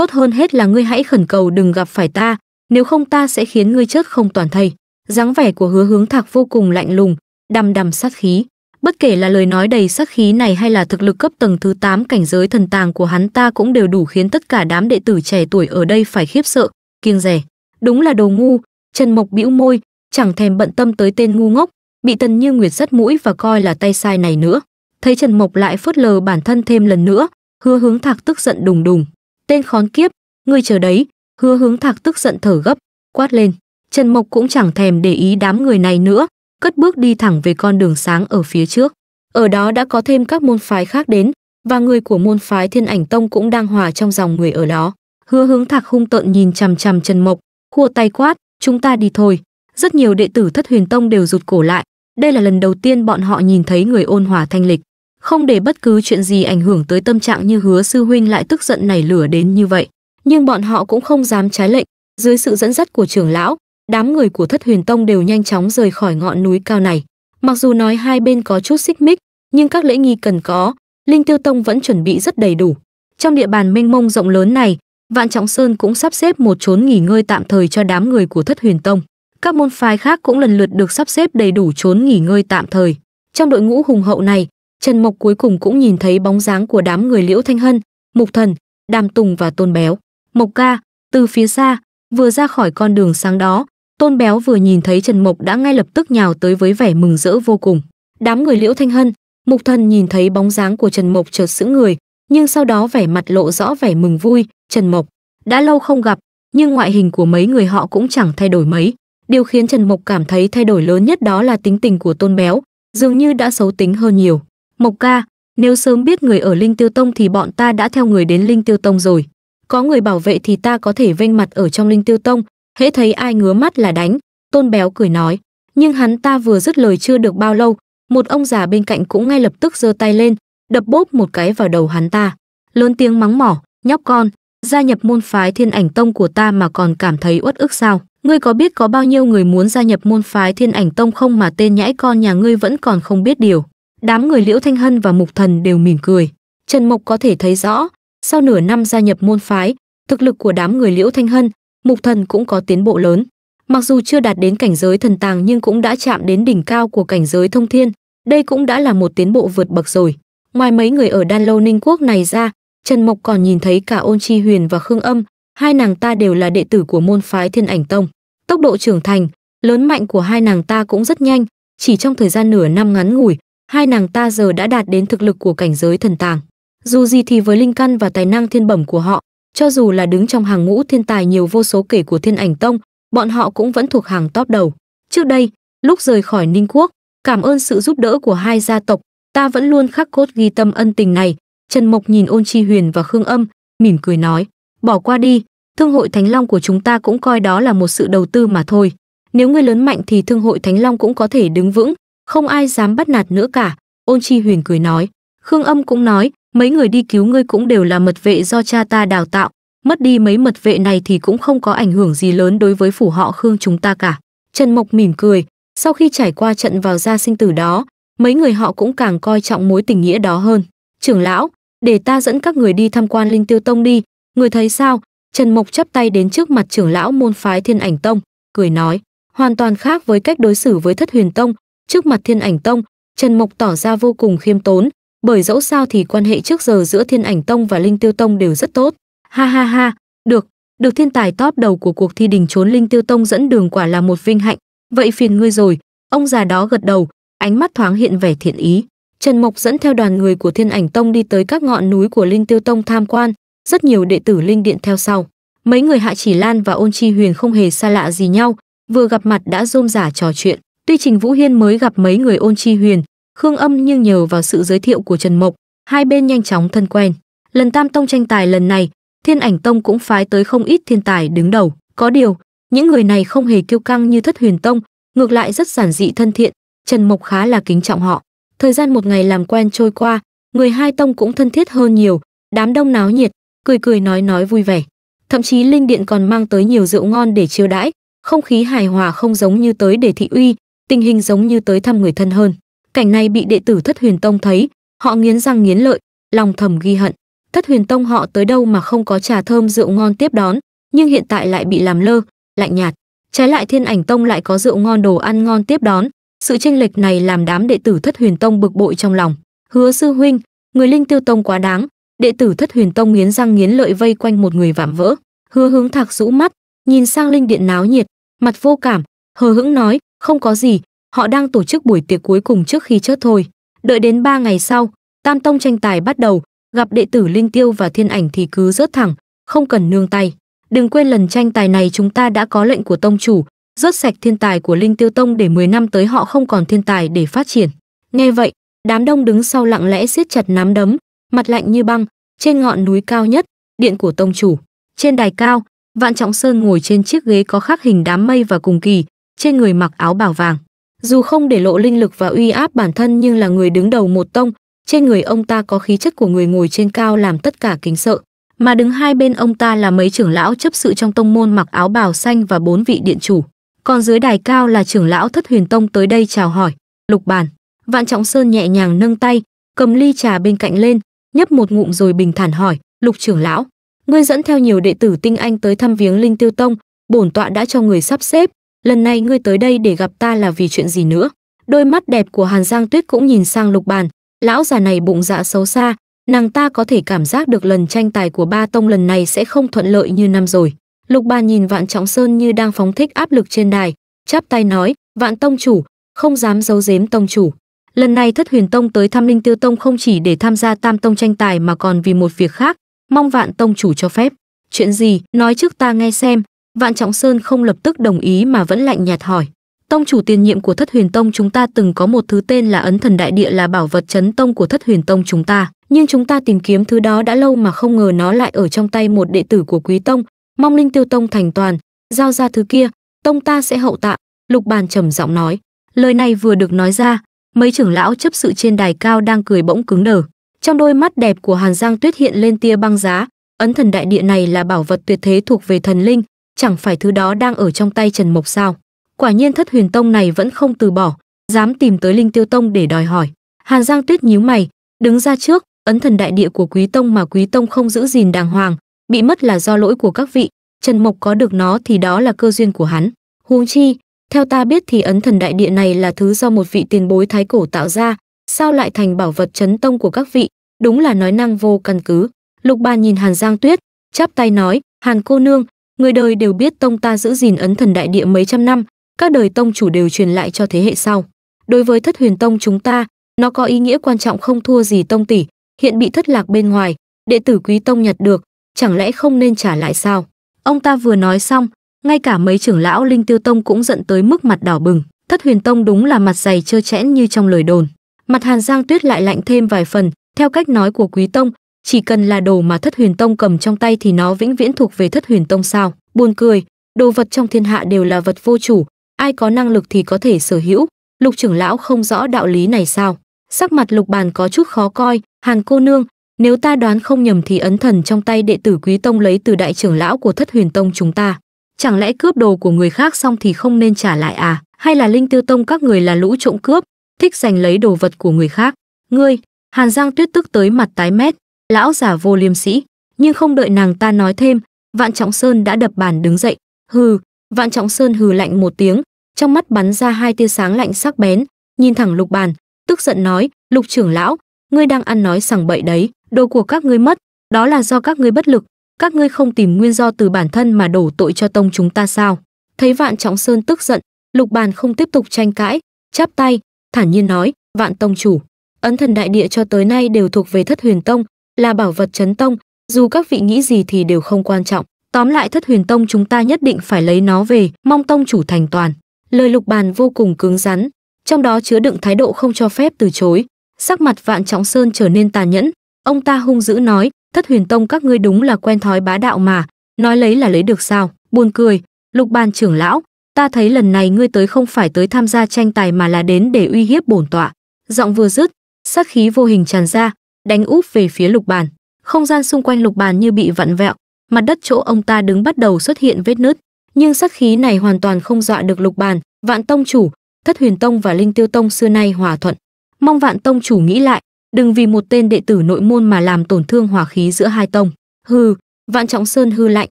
tốt hơn hết là ngươi hãy khẩn cầu đừng gặp phải ta nếu không ta sẽ khiến ngươi chết không toàn thây dáng vẻ của hứa hướng thạc vô cùng lạnh lùng đằm đằm sát khí bất kể là lời nói đầy sát khí này hay là thực lực cấp tầng thứ 8 cảnh giới thần tàng của hắn ta cũng đều đủ khiến tất cả đám đệ tử trẻ tuổi ở đây phải khiếp sợ kiêng rẻ đúng là đồ ngu trần mộc bĩu môi chẳng thèm bận tâm tới tên ngu ngốc bị tần như nguyệt dắt mũi và coi là tay sai này nữa thấy trần mộc lại phớt lờ bản thân thêm lần nữa hứa hướng thạc tức giận đùng đùng tên khốn kiếp ngươi chờ đấy hứa hướng thạc tức giận thở gấp quát lên trần mộc cũng chẳng thèm để ý đám người này nữa cất bước đi thẳng về con đường sáng ở phía trước ở đó đã có thêm các môn phái khác đến và người của môn phái thiên ảnh tông cũng đang hòa trong dòng người ở đó hứa hướng thạc hung tợn nhìn chằm chằm trần mộc khua tay quát chúng ta đi thôi rất nhiều đệ tử thất huyền tông đều rụt cổ lại đây là lần đầu tiên bọn họ nhìn thấy người ôn hòa thanh lịch không để bất cứ chuyện gì ảnh hưởng tới tâm trạng như hứa sư huynh lại tức giận nảy lửa đến như vậy nhưng bọn họ cũng không dám trái lệnh dưới sự dẫn dắt của trưởng lão đám người của thất huyền tông đều nhanh chóng rời khỏi ngọn núi cao này mặc dù nói hai bên có chút xích mích nhưng các lễ nghi cần có linh tiêu tông vẫn chuẩn bị rất đầy đủ trong địa bàn mênh mông rộng lớn này vạn trọng sơn cũng sắp xếp một chốn nghỉ ngơi tạm thời cho đám người của thất huyền tông các môn phái khác cũng lần lượt được sắp xếp đầy đủ chốn nghỉ ngơi tạm thời trong đội ngũ hùng hậu này Trần Mộc cuối cùng cũng nhìn thấy bóng dáng của đám người Liễu Thanh Hân, Mục Thần, Đàm Tùng và Tôn Béo. Mộc ca, từ phía xa, vừa ra khỏi con đường sáng đó, Tôn Béo vừa nhìn thấy Trần Mộc đã ngay lập tức nhào tới với vẻ mừng rỡ vô cùng. Đám người Liễu Thanh Hân, Mục Thần nhìn thấy bóng dáng của Trần Mộc chợt sững người, nhưng sau đó vẻ mặt lộ rõ vẻ mừng vui, Trần Mộc, đã lâu không gặp, nhưng ngoại hình của mấy người họ cũng chẳng thay đổi mấy. Điều khiến Trần Mộc cảm thấy thay đổi lớn nhất đó là tính tình của Tôn Béo, dường như đã xấu tính hơn nhiều. Mộc ca, nếu sớm biết người ở Linh Tiêu Tông thì bọn ta đã theo người đến Linh Tiêu Tông rồi. Có người bảo vệ thì ta có thể vênh mặt ở trong Linh Tiêu Tông, hễ thấy ai ngứa mắt là đánh. Tôn Béo cười nói, nhưng hắn ta vừa dứt lời chưa được bao lâu, một ông già bên cạnh cũng ngay lập tức giơ tay lên, đập bốp một cái vào đầu hắn ta. Lớn tiếng mắng mỏ, nhóc con, gia nhập môn phái thiên ảnh tông của ta mà còn cảm thấy uất ức sao? Ngươi có biết có bao nhiêu người muốn gia nhập môn phái thiên ảnh tông không mà tên nhãi con nhà ngươi vẫn còn không biết điều. Đám người Liễu Thanh Hân và Mục Thần đều mỉm cười. Trần Mộc có thể thấy rõ, sau nửa năm gia nhập môn phái, thực lực của đám người Liễu Thanh Hân, Mục Thần cũng có tiến bộ lớn. Mặc dù chưa đạt đến cảnh giới thần tàng nhưng cũng đã chạm đến đỉnh cao của cảnh giới thông thiên, đây cũng đã là một tiến bộ vượt bậc rồi. Ngoài mấy người ở Đan Lô Ninh Quốc này ra, Trần Mộc còn nhìn thấy cả Ôn Chi Huyền và Khương Âm, hai nàng ta đều là đệ tử của môn phái Thiên Ảnh Tông. Tốc độ trưởng thành, lớn mạnh của hai nàng ta cũng rất nhanh, chỉ trong thời gian nửa năm ngắn ngủi, hai nàng ta giờ đã đạt đến thực lực của cảnh giới thần tàng. Dù gì thì với linh căn và tài năng thiên bẩm của họ, cho dù là đứng trong hàng ngũ thiên tài nhiều vô số kể của Thiên Ảnh Tông, bọn họ cũng vẫn thuộc hàng top đầu. Trước đây, lúc rời khỏi Ninh Quốc, cảm ơn sự giúp đỡ của hai gia tộc, ta vẫn luôn khắc cốt ghi tâm ân tình này. Trần Mộc nhìn Ôn Chi Huyền và Khương Âm, mỉm cười nói, bỏ qua đi, thương hội Thánh Long của chúng ta cũng coi đó là một sự đầu tư mà thôi. Nếu ngươi lớn mạnh thì thương hội Thánh Long cũng có thể đứng vững, không ai dám bắt nạt nữa cả ôn chi huyền cười nói khương âm cũng nói mấy người đi cứu ngươi cũng đều là mật vệ do cha ta đào tạo mất đi mấy mật vệ này thì cũng không có ảnh hưởng gì lớn đối với phủ họ khương chúng ta cả trần mộc mỉm cười sau khi trải qua trận vào gia sinh tử đó mấy người họ cũng càng coi trọng mối tình nghĩa đó hơn trưởng lão để ta dẫn các người đi tham quan linh tiêu tông đi người thấy sao trần mộc chắp tay đến trước mặt trưởng lão môn phái thiên ảnh tông cười nói hoàn toàn khác với cách đối xử với thất huyền tông Trước mặt Thiên Ảnh Tông, Trần Mộc tỏ ra vô cùng khiêm tốn, bởi dẫu sao thì quan hệ trước giờ giữa Thiên Ảnh Tông và Linh Tiêu Tông đều rất tốt. Ha ha ha, được, được thiên tài top đầu của cuộc thi đình trốn Linh Tiêu Tông dẫn đường quả là một vinh hạnh, vậy phiền ngươi rồi. Ông già đó gật đầu, ánh mắt thoáng hiện vẻ thiện ý. Trần Mộc dẫn theo đoàn người của Thiên Ảnh Tông đi tới các ngọn núi của Linh Tiêu Tông tham quan, rất nhiều đệ tử linh điện theo sau. Mấy người Hạ Chỉ Lan và Ôn Chi Huyền không hề xa lạ gì nhau, vừa gặp mặt đã rôm rả trò chuyện. Tuy Trình Vũ Hiên mới gặp mấy người ôn chi huyền, Khương Âm nhưng nhờ vào sự giới thiệu của Trần Mộc, hai bên nhanh chóng thân quen. Lần Tam Tông tranh tài lần này, Thiên Ảnh Tông cũng phái tới không ít thiên tài đứng đầu. Có điều, những người này không hề kiêu căng như Thất Huyền Tông, ngược lại rất giản dị thân thiện, Trần Mộc khá là kính trọng họ. Thời gian một ngày làm quen trôi qua, người hai tông cũng thân thiết hơn nhiều, đám đông náo nhiệt, cười cười nói nói vui vẻ. Thậm chí linh điện còn mang tới nhiều rượu ngon để chiêu đãi, không khí hài hòa không giống như tới để thị uy, tình hình giống như tới thăm người thân hơn cảnh này bị đệ tử thất huyền tông thấy họ nghiến răng nghiến lợi lòng thầm ghi hận thất huyền tông họ tới đâu mà không có trà thơm rượu ngon tiếp đón nhưng hiện tại lại bị làm lơ lạnh nhạt trái lại thiên ảnh tông lại có rượu ngon đồ ăn ngon tiếp đón sự chênh lệch này làm đám đệ tử thất huyền tông bực bội trong lòng hứa sư huynh người linh tiêu tông quá đáng đệ tử thất huyền tông nghiến răng nghiến lợi vây quanh một người vạm vỡ hứa hướng thạc rũ mắt nhìn sang linh điện náo nhiệt mặt vô cảm hờ hững nói không có gì, họ đang tổ chức buổi tiệc cuối cùng trước khi chớt thôi. Đợi đến 3 ngày sau, Tam Tông tranh tài bắt đầu, gặp đệ tử Linh Tiêu và Thiên Ảnh thì cứ rớt thẳng, không cần nương tay. Đừng quên lần tranh tài này chúng ta đã có lệnh của tông chủ, rớt sạch thiên tài của Linh Tiêu Tông để 10 năm tới họ không còn thiên tài để phát triển. Nghe vậy, đám đông đứng sau lặng lẽ siết chặt nắm đấm, mặt lạnh như băng, trên ngọn núi cao nhất, điện của tông chủ. Trên đài cao, Vạn Trọng Sơn ngồi trên chiếc ghế có khắc hình đám mây và cùng kỳ, trên người mặc áo bào vàng. Dù không để lộ linh lực và uy áp bản thân nhưng là người đứng đầu một tông, trên người ông ta có khí chất của người ngồi trên cao làm tất cả kính sợ. Mà đứng hai bên ông ta là mấy trưởng lão chấp sự trong tông môn mặc áo bào xanh và bốn vị điện chủ. Còn dưới đài cao là trưởng lão thất huyền tông tới đây chào hỏi, lục bàn. Vạn Trọng Sơn nhẹ nhàng nâng tay, cầm ly trà bên cạnh lên, nhấp một ngụm rồi bình thản hỏi, lục trưởng lão, ngươi dẫn theo nhiều đệ tử tinh anh tới thăm viếng linh tiêu tông, bổn tọa đã cho người sắp xếp, lần này ngươi tới đây để gặp ta là vì chuyện gì nữa? Đôi mắt đẹp của Hàn Giang Tuyết cũng nhìn sang Lục Bàn, lão già này bụng dạ xấu xa, nàng ta có thể cảm giác được lần tranh tài của ba tông lần này sẽ không thuận lợi như năm rồi. Lục Bàn nhìn Vạn Trọng Sơn như đang phóng thích áp lực trên đài, chắp tay nói, "Vạn tông chủ, không dám giấu giếm tông chủ." Lần này Thất Huyền Tông tới thăm Linh Tiêu Tông không chỉ để tham gia Tam Tông tranh tài mà còn vì một việc khác, mong Vạn tông chủ cho phép. "Chuyện gì? Nói trước ta nghe xem." Vạn Trọng Sơn không lập tức đồng ý mà vẫn lạnh nhạt hỏi. Tông chủ tiền nhiệm của Thất Huyền Tông chúng ta từng có một thứ tên là Ấn Thần Đại Địa là bảo vật chấn tông của Thất Huyền Tông chúng ta, nhưng chúng ta tìm kiếm thứ đó đã lâu mà không ngờ nó lại ở trong tay một đệ tử của Quý Tông, mong Linh Tiêu Tông thành toàn, giao ra thứ kia, tông ta sẽ hậu tạ." Lục Bàn trầm giọng nói. Lời này vừa được nói ra, mấy trưởng lão chấp sự trên đài cao đang cười bỗng cứng đờ. Trong đôi mắt đẹp của Hàn Giang Tuyết hiện lên tia băng giá, Ấn Thần Đại Địa này là bảo vật tuyệt thế thuộc về thần linh, chẳng phải thứ đó đang ở trong tay Trần Mộc sao? Quả nhiên Thất Huyền Tông này vẫn không từ bỏ, dám tìm tới Linh Tiêu Tông để đòi hỏi. Hàn Giang Tuyết nhíu mày, đứng ra trước, ấn thần đại địa của Quý Tông mà Quý Tông không giữ gìn đàng hoàng, bị mất là do lỗi của các vị, Trần Mộc có được nó thì đó là cơ duyên của hắn. Huống chi, theo ta biết thì ấn thần đại địa này là thứ do một vị tiền bối thái cổ tạo ra, sao lại thành bảo vật chấn tông của các vị, đúng là nói năng vô căn cứ. Lục Bàn nhìn Hàn Giang Tuyết, chắp tay nói, "Hàn cô nương, người đời đều biết tông ta giữ gìn ấn thần đại địa mấy trăm năm, các đời tông chủ đều truyền lại cho thế hệ sau. Đối với Thất Huyền Tông chúng ta, nó có ý nghĩa quan trọng không thua gì tông tỷ, hiện bị thất lạc bên ngoài, đệ tử Quý Tông nhặt được, chẳng lẽ không nên trả lại sao? Ông ta vừa nói xong, ngay cả mấy trưởng lão Linh Tiêu Tông cũng giận tới mức mặt đỏ bừng, Thất Huyền Tông đúng là mặt dày trơ trẽn như trong lời đồn. Mặt Hàn Giang Tuyết lại lạnh thêm vài phần, theo cách nói của Quý Tông, chỉ cần là đồ mà thất huyền tông cầm trong tay thì nó vĩnh viễn thuộc về thất huyền tông sao buồn cười đồ vật trong thiên hạ đều là vật vô chủ ai có năng lực thì có thể sở hữu lục trưởng lão không rõ đạo lý này sao sắc mặt lục bàn có chút khó coi hàn cô nương nếu ta đoán không nhầm thì ấn thần trong tay đệ tử quý tông lấy từ đại trưởng lão của thất huyền tông chúng ta chẳng lẽ cướp đồ của người khác xong thì không nên trả lại à hay là linh tiêu tông các người là lũ trộm cướp thích giành lấy đồ vật của người khác ngươi hàn giang tuyết tức tới mặt tái mét lão giả vô liêm sĩ nhưng không đợi nàng ta nói thêm vạn trọng sơn đã đập bàn đứng dậy hừ vạn trọng sơn hừ lạnh một tiếng trong mắt bắn ra hai tia sáng lạnh sắc bén nhìn thẳng lục bàn tức giận nói lục trưởng lão ngươi đang ăn nói sằng bậy đấy đồ của các ngươi mất đó là do các ngươi bất lực các ngươi không tìm nguyên do từ bản thân mà đổ tội cho tông chúng ta sao thấy vạn trọng sơn tức giận lục bàn không tiếp tục tranh cãi chắp tay thản nhiên nói vạn tông chủ ấn thần đại địa cho tới nay đều thuộc về thất huyền tông là bảo vật chấn tông, dù các vị nghĩ gì thì đều không quan trọng. Tóm lại thất huyền tông chúng ta nhất định phải lấy nó về, mong tông chủ thành toàn. Lời lục bàn vô cùng cứng rắn, trong đó chứa đựng thái độ không cho phép từ chối. Sắc mặt vạn trọng sơn trở nên tàn nhẫn, ông ta hung dữ nói, thất huyền tông các ngươi đúng là quen thói bá đạo mà, nói lấy là lấy được sao, buồn cười, lục bàn trưởng lão, ta thấy lần này ngươi tới không phải tới tham gia tranh tài mà là đến để uy hiếp bổn tọa. Giọng vừa dứt, sát khí vô hình tràn ra, đánh úp về phía lục bàn. Không gian xung quanh lục bàn như bị vặn vẹo, mặt đất chỗ ông ta đứng bắt đầu xuất hiện vết nứt, nhưng sát khí này hoàn toàn không dọa được lục bàn, Vạn Tông chủ, Thất Huyền Tông và Linh Tiêu Tông xưa nay hòa thuận. Mong Vạn Tông chủ nghĩ lại, đừng vì một tên đệ tử nội môn mà làm tổn thương hòa khí giữa hai tông. Hừ, Vạn Trọng Sơn hư lạnh,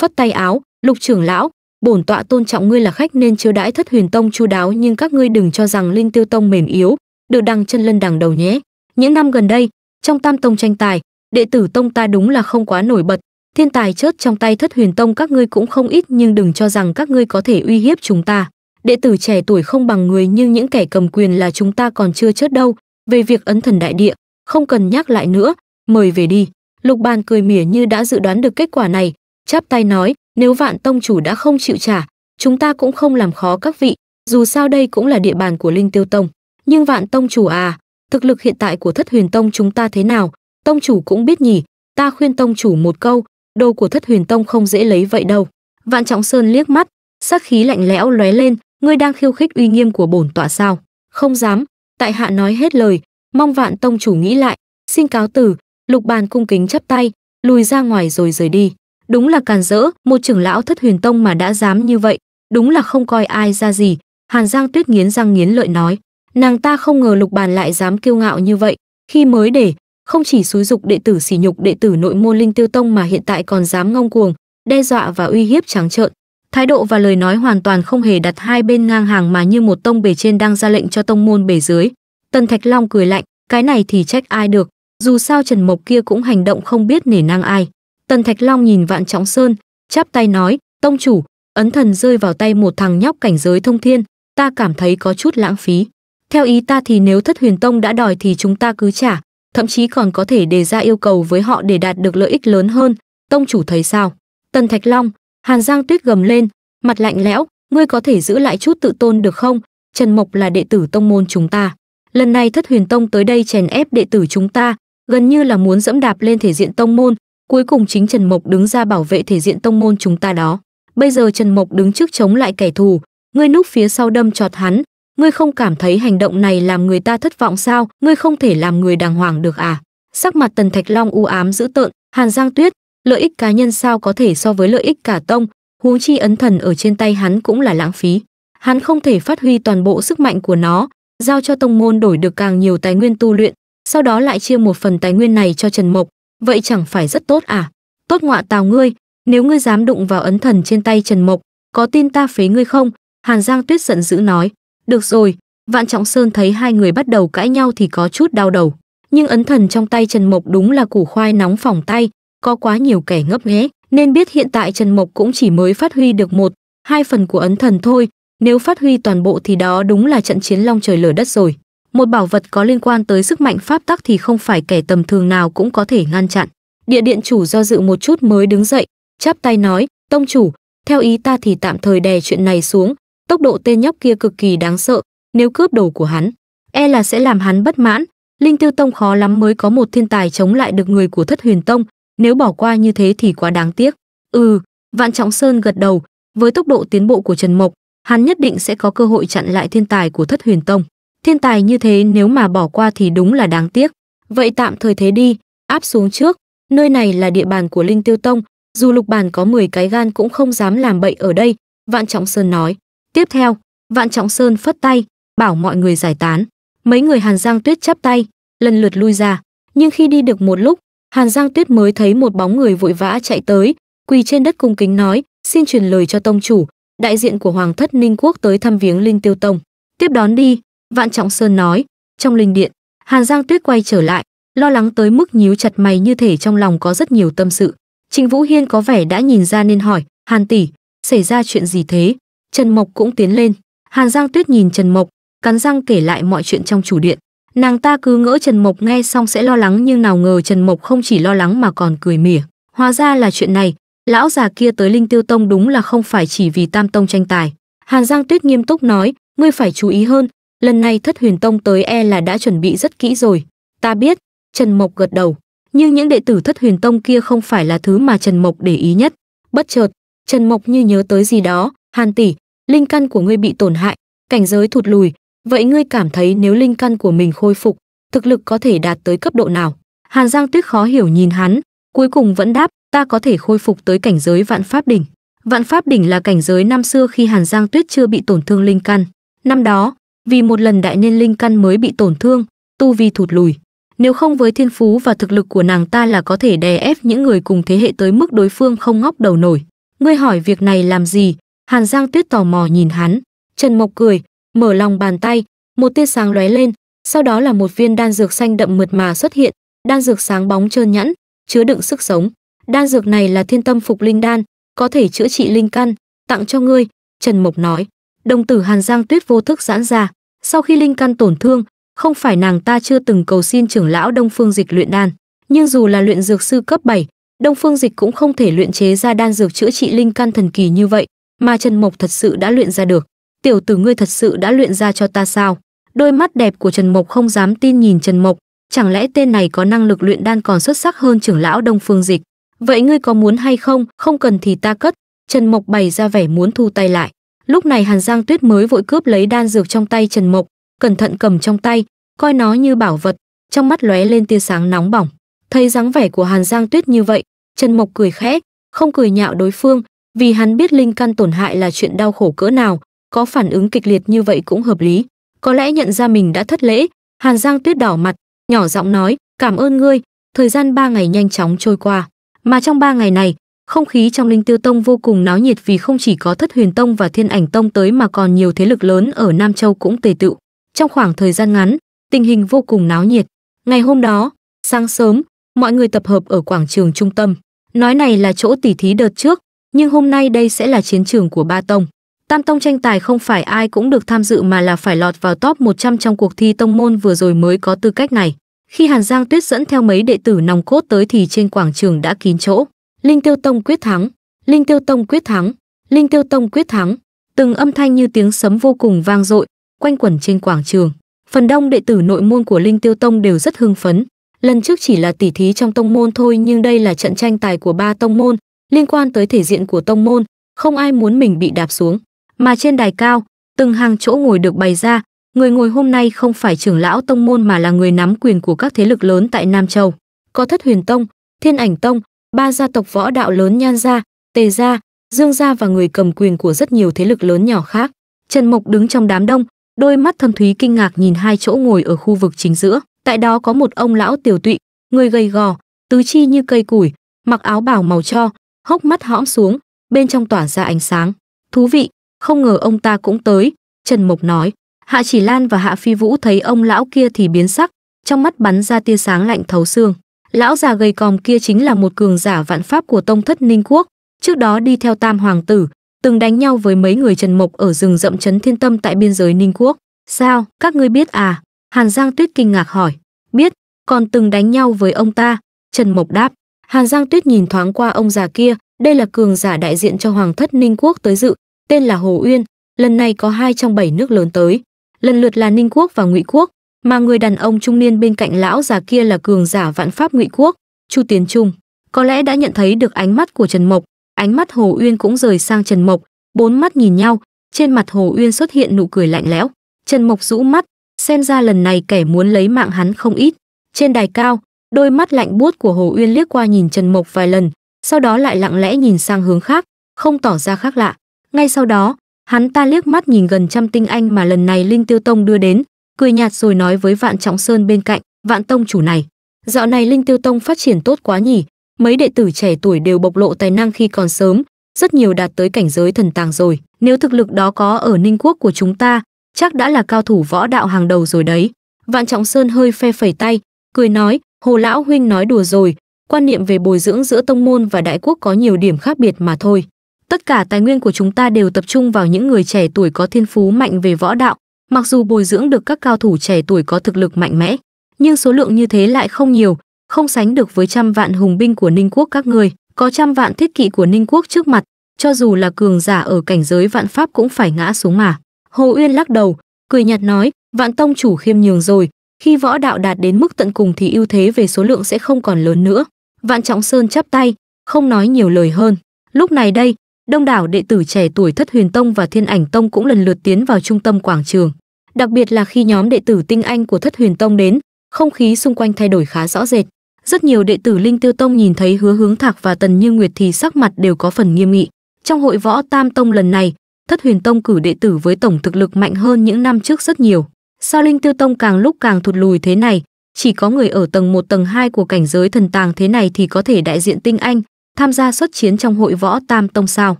phất tay áo, "Lục trưởng lão, bổn tọa tôn trọng ngươi là khách nên chưa đãi Thất Huyền Tông chu đáo, nhưng các ngươi đừng cho rằng Linh Tiêu Tông mềm yếu, được đăng chân lân đằng đầu nhé." Những năm gần đây, trong tam tông tranh tài đệ tử tông ta đúng là không quá nổi bật thiên tài chớt trong tay thất huyền tông các ngươi cũng không ít nhưng đừng cho rằng các ngươi có thể uy hiếp chúng ta đệ tử trẻ tuổi không bằng người nhưng những kẻ cầm quyền là chúng ta còn chưa chớt đâu về việc ấn thần đại địa không cần nhắc lại nữa mời về đi lục bàn cười mỉa như đã dự đoán được kết quả này chắp tay nói nếu vạn tông chủ đã không chịu trả chúng ta cũng không làm khó các vị dù sao đây cũng là địa bàn của linh tiêu tông nhưng vạn tông chủ à thực lực hiện tại của thất huyền tông chúng ta thế nào tông chủ cũng biết nhỉ ta khuyên tông chủ một câu đồ của thất huyền tông không dễ lấy vậy đâu vạn trọng sơn liếc mắt sát khí lạnh lẽo lóe lên ngươi đang khiêu khích uy nghiêm của bổn tọa sao không dám tại hạ nói hết lời mong vạn tông chủ nghĩ lại xin cáo từ lục bàn cung kính chắp tay lùi ra ngoài rồi rời đi đúng là càn rỡ một trưởng lão thất huyền tông mà đã dám như vậy đúng là không coi ai ra gì hàn giang tuyết nghiến răng nghiến lợi nói nàng ta không ngờ lục bàn lại dám kiêu ngạo như vậy khi mới để không chỉ xúi dục đệ tử sỉ nhục đệ tử nội môn linh tiêu tông mà hiện tại còn dám ngông cuồng đe dọa và uy hiếp trắng trợn thái độ và lời nói hoàn toàn không hề đặt hai bên ngang hàng mà như một tông bề trên đang ra lệnh cho tông môn bề dưới tần thạch long cười lạnh cái này thì trách ai được dù sao trần mộc kia cũng hành động không biết nể nang ai tần thạch long nhìn vạn trọng sơn chắp tay nói tông chủ ấn thần rơi vào tay một thằng nhóc cảnh giới thông thiên ta cảm thấy có chút lãng phí theo ý ta thì nếu Thất Huyền Tông đã đòi thì chúng ta cứ trả, thậm chí còn có thể đề ra yêu cầu với họ để đạt được lợi ích lớn hơn, tông chủ thấy sao? Tần Thạch Long, Hàn Giang Tuyết gầm lên, mặt lạnh lẽo, ngươi có thể giữ lại chút tự tôn được không? Trần Mộc là đệ tử tông môn chúng ta. Lần này Thất Huyền Tông tới đây chèn ép đệ tử chúng ta, gần như là muốn dẫm đạp lên thể diện tông môn, cuối cùng chính Trần Mộc đứng ra bảo vệ thể diện tông môn chúng ta đó. Bây giờ Trần Mộc đứng trước chống lại kẻ thù, ngươi núp phía sau đâm chọt hắn, ngươi không cảm thấy hành động này làm người ta thất vọng sao ngươi không thể làm người đàng hoàng được à sắc mặt tần thạch long u ám dữ tợn hàn giang tuyết lợi ích cá nhân sao có thể so với lợi ích cả tông huống chi ấn thần ở trên tay hắn cũng là lãng phí hắn không thể phát huy toàn bộ sức mạnh của nó giao cho tông môn đổi được càng nhiều tài nguyên tu luyện sau đó lại chia một phần tài nguyên này cho trần mộc vậy chẳng phải rất tốt à tốt ngọa tào ngươi nếu ngươi dám đụng vào ấn thần trên tay trần mộc có tin ta phế ngươi không hàn giang tuyết giận dữ nói được rồi, Vạn Trọng Sơn thấy hai người bắt đầu cãi nhau thì có chút đau đầu. Nhưng ấn thần trong tay Trần Mộc đúng là củ khoai nóng phòng tay, có quá nhiều kẻ ngấp nghé, nên biết hiện tại Trần Mộc cũng chỉ mới phát huy được một, hai phần của ấn thần thôi. Nếu phát huy toàn bộ thì đó đúng là trận chiến long trời lở đất rồi. Một bảo vật có liên quan tới sức mạnh pháp tắc thì không phải kẻ tầm thường nào cũng có thể ngăn chặn. Địa điện chủ do dự một chút mới đứng dậy, chắp tay nói, tông chủ, theo ý ta thì tạm thời đè chuyện này xuống, Tốc độ tên nhóc kia cực kỳ đáng sợ, nếu cướp đồ của hắn, e là sẽ làm hắn bất mãn. Linh Tiêu Tông khó lắm mới có một thiên tài chống lại được người của Thất Huyền Tông, nếu bỏ qua như thế thì quá đáng tiếc. Ừ, Vạn Trọng Sơn gật đầu, với tốc độ tiến bộ của Trần Mộc, hắn nhất định sẽ có cơ hội chặn lại thiên tài của Thất Huyền Tông. Thiên tài như thế nếu mà bỏ qua thì đúng là đáng tiếc. Vậy tạm thời thế đi, áp xuống trước, nơi này là địa bàn của Linh Tiêu Tông, dù lục bàn có 10 cái gan cũng không dám làm bậy ở đây, Vạn Trọng Sơn nói. Tiếp theo, Vạn Trọng Sơn phất tay, bảo mọi người giải tán. Mấy người Hàn Giang Tuyết chắp tay, lần lượt lui ra, nhưng khi đi được một lúc, Hàn Giang Tuyết mới thấy một bóng người vội vã chạy tới, quỳ trên đất cung kính nói, xin truyền lời cho tông chủ, đại diện của Hoàng thất Ninh Quốc tới thăm viếng Linh Tiêu Tông. Tiếp đón đi, Vạn Trọng Sơn nói, trong linh điện, Hàn Giang Tuyết quay trở lại, lo lắng tới mức nhíu chặt mày như thể trong lòng có rất nhiều tâm sự. trịnh Vũ Hiên có vẻ đã nhìn ra nên hỏi, Hàn tỷ, xảy ra chuyện gì thế? Trần Mộc cũng tiến lên. Hàn Giang Tuyết nhìn Trần Mộc, cắn răng kể lại mọi chuyện trong chủ điện. Nàng ta cứ ngỡ Trần Mộc nghe xong sẽ lo lắng nhưng nào ngờ Trần Mộc không chỉ lo lắng mà còn cười mỉa. Hóa ra là chuyện này, lão già kia tới Linh Tiêu Tông đúng là không phải chỉ vì Tam Tông tranh tài. Hàn Giang Tuyết nghiêm túc nói, ngươi phải chú ý hơn, lần này Thất Huyền Tông tới e là đã chuẩn bị rất kỹ rồi. Ta biết, Trần Mộc gật đầu, nhưng những đệ tử Thất Huyền Tông kia không phải là thứ mà Trần Mộc để ý nhất. Bất chợt, Trần Mộc như nhớ tới gì đó, Hàn tỷ, linh căn của ngươi bị tổn hại, cảnh giới thụt lùi, vậy ngươi cảm thấy nếu linh căn của mình khôi phục, thực lực có thể đạt tới cấp độ nào? Hàn Giang Tuyết khó hiểu nhìn hắn, cuối cùng vẫn đáp, ta có thể khôi phục tới cảnh giới vạn pháp đỉnh. Vạn pháp đỉnh là cảnh giới năm xưa khi Hàn Giang Tuyết chưa bị tổn thương linh căn. Năm đó, vì một lần đại nên linh căn mới bị tổn thương, tu vi thụt lùi. Nếu không với thiên phú và thực lực của nàng ta là có thể đè ép những người cùng thế hệ tới mức đối phương không ngóc đầu nổi. Ngươi hỏi việc này làm gì, Hàn Giang Tuyết tò mò nhìn hắn, Trần Mộc cười, mở lòng bàn tay, một tia sáng lóe lên, sau đó là một viên đan dược xanh đậm mượt mà xuất hiện, đan dược sáng bóng trơn nhẵn, chứa đựng sức sống. Đan dược này là Thiên Tâm Phục Linh đan, có thể chữa trị linh căn, tặng cho ngươi, Trần Mộc nói. Đồng tử Hàn Giang Tuyết vô thức giãn ra, sau khi linh căn tổn thương, không phải nàng ta chưa từng cầu xin trưởng lão Đông Phương Dịch luyện đan, nhưng dù là luyện dược sư cấp 7, Đông Phương Dịch cũng không thể luyện chế ra đan dược chữa trị linh căn thần kỳ như vậy mà Trần Mộc thật sự đã luyện ra được. Tiểu tử ngươi thật sự đã luyện ra cho ta sao? Đôi mắt đẹp của Trần Mộc không dám tin nhìn Trần Mộc, chẳng lẽ tên này có năng lực luyện đan còn xuất sắc hơn trưởng lão Đông Phương Dịch? Vậy ngươi có muốn hay không? Không cần thì ta cất. Trần Mộc bày ra vẻ muốn thu tay lại. Lúc này Hàn Giang Tuyết mới vội cướp lấy đan dược trong tay Trần Mộc, cẩn thận cầm trong tay, coi nó như bảo vật, trong mắt lóe lên tia sáng nóng bỏng. Thấy dáng vẻ của Hàn Giang Tuyết như vậy, Trần Mộc cười khẽ, không cười nhạo đối phương, vì hắn biết linh căn tổn hại là chuyện đau khổ cỡ nào, có phản ứng kịch liệt như vậy cũng hợp lý. Có lẽ nhận ra mình đã thất lễ, Hàn Giang Tuyết đỏ mặt, nhỏ giọng nói, "Cảm ơn ngươi." Thời gian ba ngày nhanh chóng trôi qua, mà trong ba ngày này, không khí trong Linh Tiêu Tông vô cùng náo nhiệt vì không chỉ có Thất Huyền Tông và Thiên Ảnh Tông tới mà còn nhiều thế lực lớn ở Nam Châu cũng tề tựu. Trong khoảng thời gian ngắn, tình hình vô cùng náo nhiệt. Ngày hôm đó, sáng sớm, mọi người tập hợp ở quảng trường trung tâm. Nói này là chỗ tỷ thí đợt trước, nhưng hôm nay đây sẽ là chiến trường của ba tông. Tam tông tranh tài không phải ai cũng được tham dự mà là phải lọt vào top 100 trong cuộc thi tông môn vừa rồi mới có tư cách này. Khi Hàn Giang Tuyết dẫn theo mấy đệ tử nòng cốt tới thì trên quảng trường đã kín chỗ. Linh Tiêu Tông quyết thắng, Linh Tiêu Tông quyết thắng, Linh Tiêu Tông quyết thắng. Từng âm thanh như tiếng sấm vô cùng vang dội, quanh quẩn trên quảng trường. Phần đông đệ tử nội môn của Linh Tiêu Tông đều rất hưng phấn. Lần trước chỉ là tỉ thí trong tông môn thôi nhưng đây là trận tranh tài của ba tông môn, liên quan tới thể diện của tông môn, không ai muốn mình bị đạp xuống. Mà trên đài cao, từng hàng chỗ ngồi được bày ra, người ngồi hôm nay không phải trưởng lão tông môn mà là người nắm quyền của các thế lực lớn tại Nam Châu. Có Thất Huyền Tông, Thiên Ảnh Tông, ba gia tộc võ đạo lớn Nhan gia, Tề gia, Dương gia và người cầm quyền của rất nhiều thế lực lớn nhỏ khác. Trần Mộc đứng trong đám đông, đôi mắt thâm thúy kinh ngạc nhìn hai chỗ ngồi ở khu vực chính giữa. Tại đó có một ông lão tiểu tụy, người gầy gò, tứ chi như cây củi, mặc áo bảo màu cho, hốc mắt hõm xuống, bên trong tỏa ra ánh sáng. Thú vị, không ngờ ông ta cũng tới, Trần Mộc nói. Hạ Chỉ Lan và Hạ Phi Vũ thấy ông lão kia thì biến sắc, trong mắt bắn ra tia sáng lạnh thấu xương. Lão già gầy còm kia chính là một cường giả vạn pháp của tông thất Ninh Quốc, trước đó đi theo Tam hoàng tử, từng đánh nhau với mấy người Trần Mộc ở rừng rậm trấn Thiên Tâm tại biên giới Ninh Quốc. "Sao, các ngươi biết à?" Hàn Giang Tuyết kinh ngạc hỏi. "Biết, còn từng đánh nhau với ông ta." Trần Mộc đáp. Hàn Giang Tuyết nhìn thoáng qua ông già kia, đây là cường giả đại diện cho Hoàng thất Ninh Quốc tới dự, tên là Hồ Uyên, lần này có hai trong bảy nước lớn tới, lần lượt là Ninh Quốc và Ngụy Quốc, mà người đàn ông trung niên bên cạnh lão già kia là cường giả vạn pháp Ngụy Quốc, Chu Tiến Trung. Có lẽ đã nhận thấy được ánh mắt của Trần Mộc, ánh mắt Hồ Uyên cũng rời sang Trần Mộc, bốn mắt nhìn nhau, trên mặt Hồ Uyên xuất hiện nụ cười lạnh lẽo. Trần Mộc rũ mắt, xem ra lần này kẻ muốn lấy mạng hắn không ít. Trên đài cao, Đôi mắt lạnh buốt của Hồ Uyên liếc qua nhìn Trần Mộc vài lần, sau đó lại lặng lẽ nhìn sang hướng khác, không tỏ ra khác lạ. Ngay sau đó, hắn ta liếc mắt nhìn gần trăm tinh anh mà lần này Linh Tiêu Tông đưa đến, cười nhạt rồi nói với Vạn Trọng Sơn bên cạnh, "Vạn tông chủ này, dạo này Linh Tiêu Tông phát triển tốt quá nhỉ, mấy đệ tử trẻ tuổi đều bộc lộ tài năng khi còn sớm, rất nhiều đạt tới cảnh giới thần tàng rồi, nếu thực lực đó có ở Ninh Quốc của chúng ta, chắc đã là cao thủ võ đạo hàng đầu rồi đấy." Vạn Trọng Sơn hơi phe phẩy tay, cười nói, Hồ Lão Huynh nói đùa rồi, quan niệm về bồi dưỡng giữa tông môn và đại quốc có nhiều điểm khác biệt mà thôi. Tất cả tài nguyên của chúng ta đều tập trung vào những người trẻ tuổi có thiên phú mạnh về võ đạo, mặc dù bồi dưỡng được các cao thủ trẻ tuổi có thực lực mạnh mẽ, nhưng số lượng như thế lại không nhiều, không sánh được với trăm vạn hùng binh của Ninh quốc các người. có trăm vạn thiết kỵ của Ninh quốc trước mặt, cho dù là cường giả ở cảnh giới vạn pháp cũng phải ngã xuống mà. Hồ Uyên lắc đầu, cười nhạt nói, vạn tông chủ khiêm nhường rồi, khi võ đạo đạt đến mức tận cùng thì ưu thế về số lượng sẽ không còn lớn nữa vạn trọng sơn chắp tay không nói nhiều lời hơn lúc này đây đông đảo đệ tử trẻ tuổi thất huyền tông và thiên ảnh tông cũng lần lượt tiến vào trung tâm quảng trường đặc biệt là khi nhóm đệ tử tinh anh của thất huyền tông đến không khí xung quanh thay đổi khá rõ rệt rất nhiều đệ tử linh tiêu tông nhìn thấy hứa hướng thạc và tần như nguyệt thì sắc mặt đều có phần nghiêm nghị trong hội võ tam tông lần này thất huyền tông cử đệ tử với tổng thực lực mạnh hơn những năm trước rất nhiều Sao Linh Tiêu Tông càng lúc càng thụt lùi thế này, chỉ có người ở tầng 1 tầng 2 của cảnh giới thần tàng thế này thì có thể đại diện tinh anh, tham gia xuất chiến trong hội võ Tam Tông sao?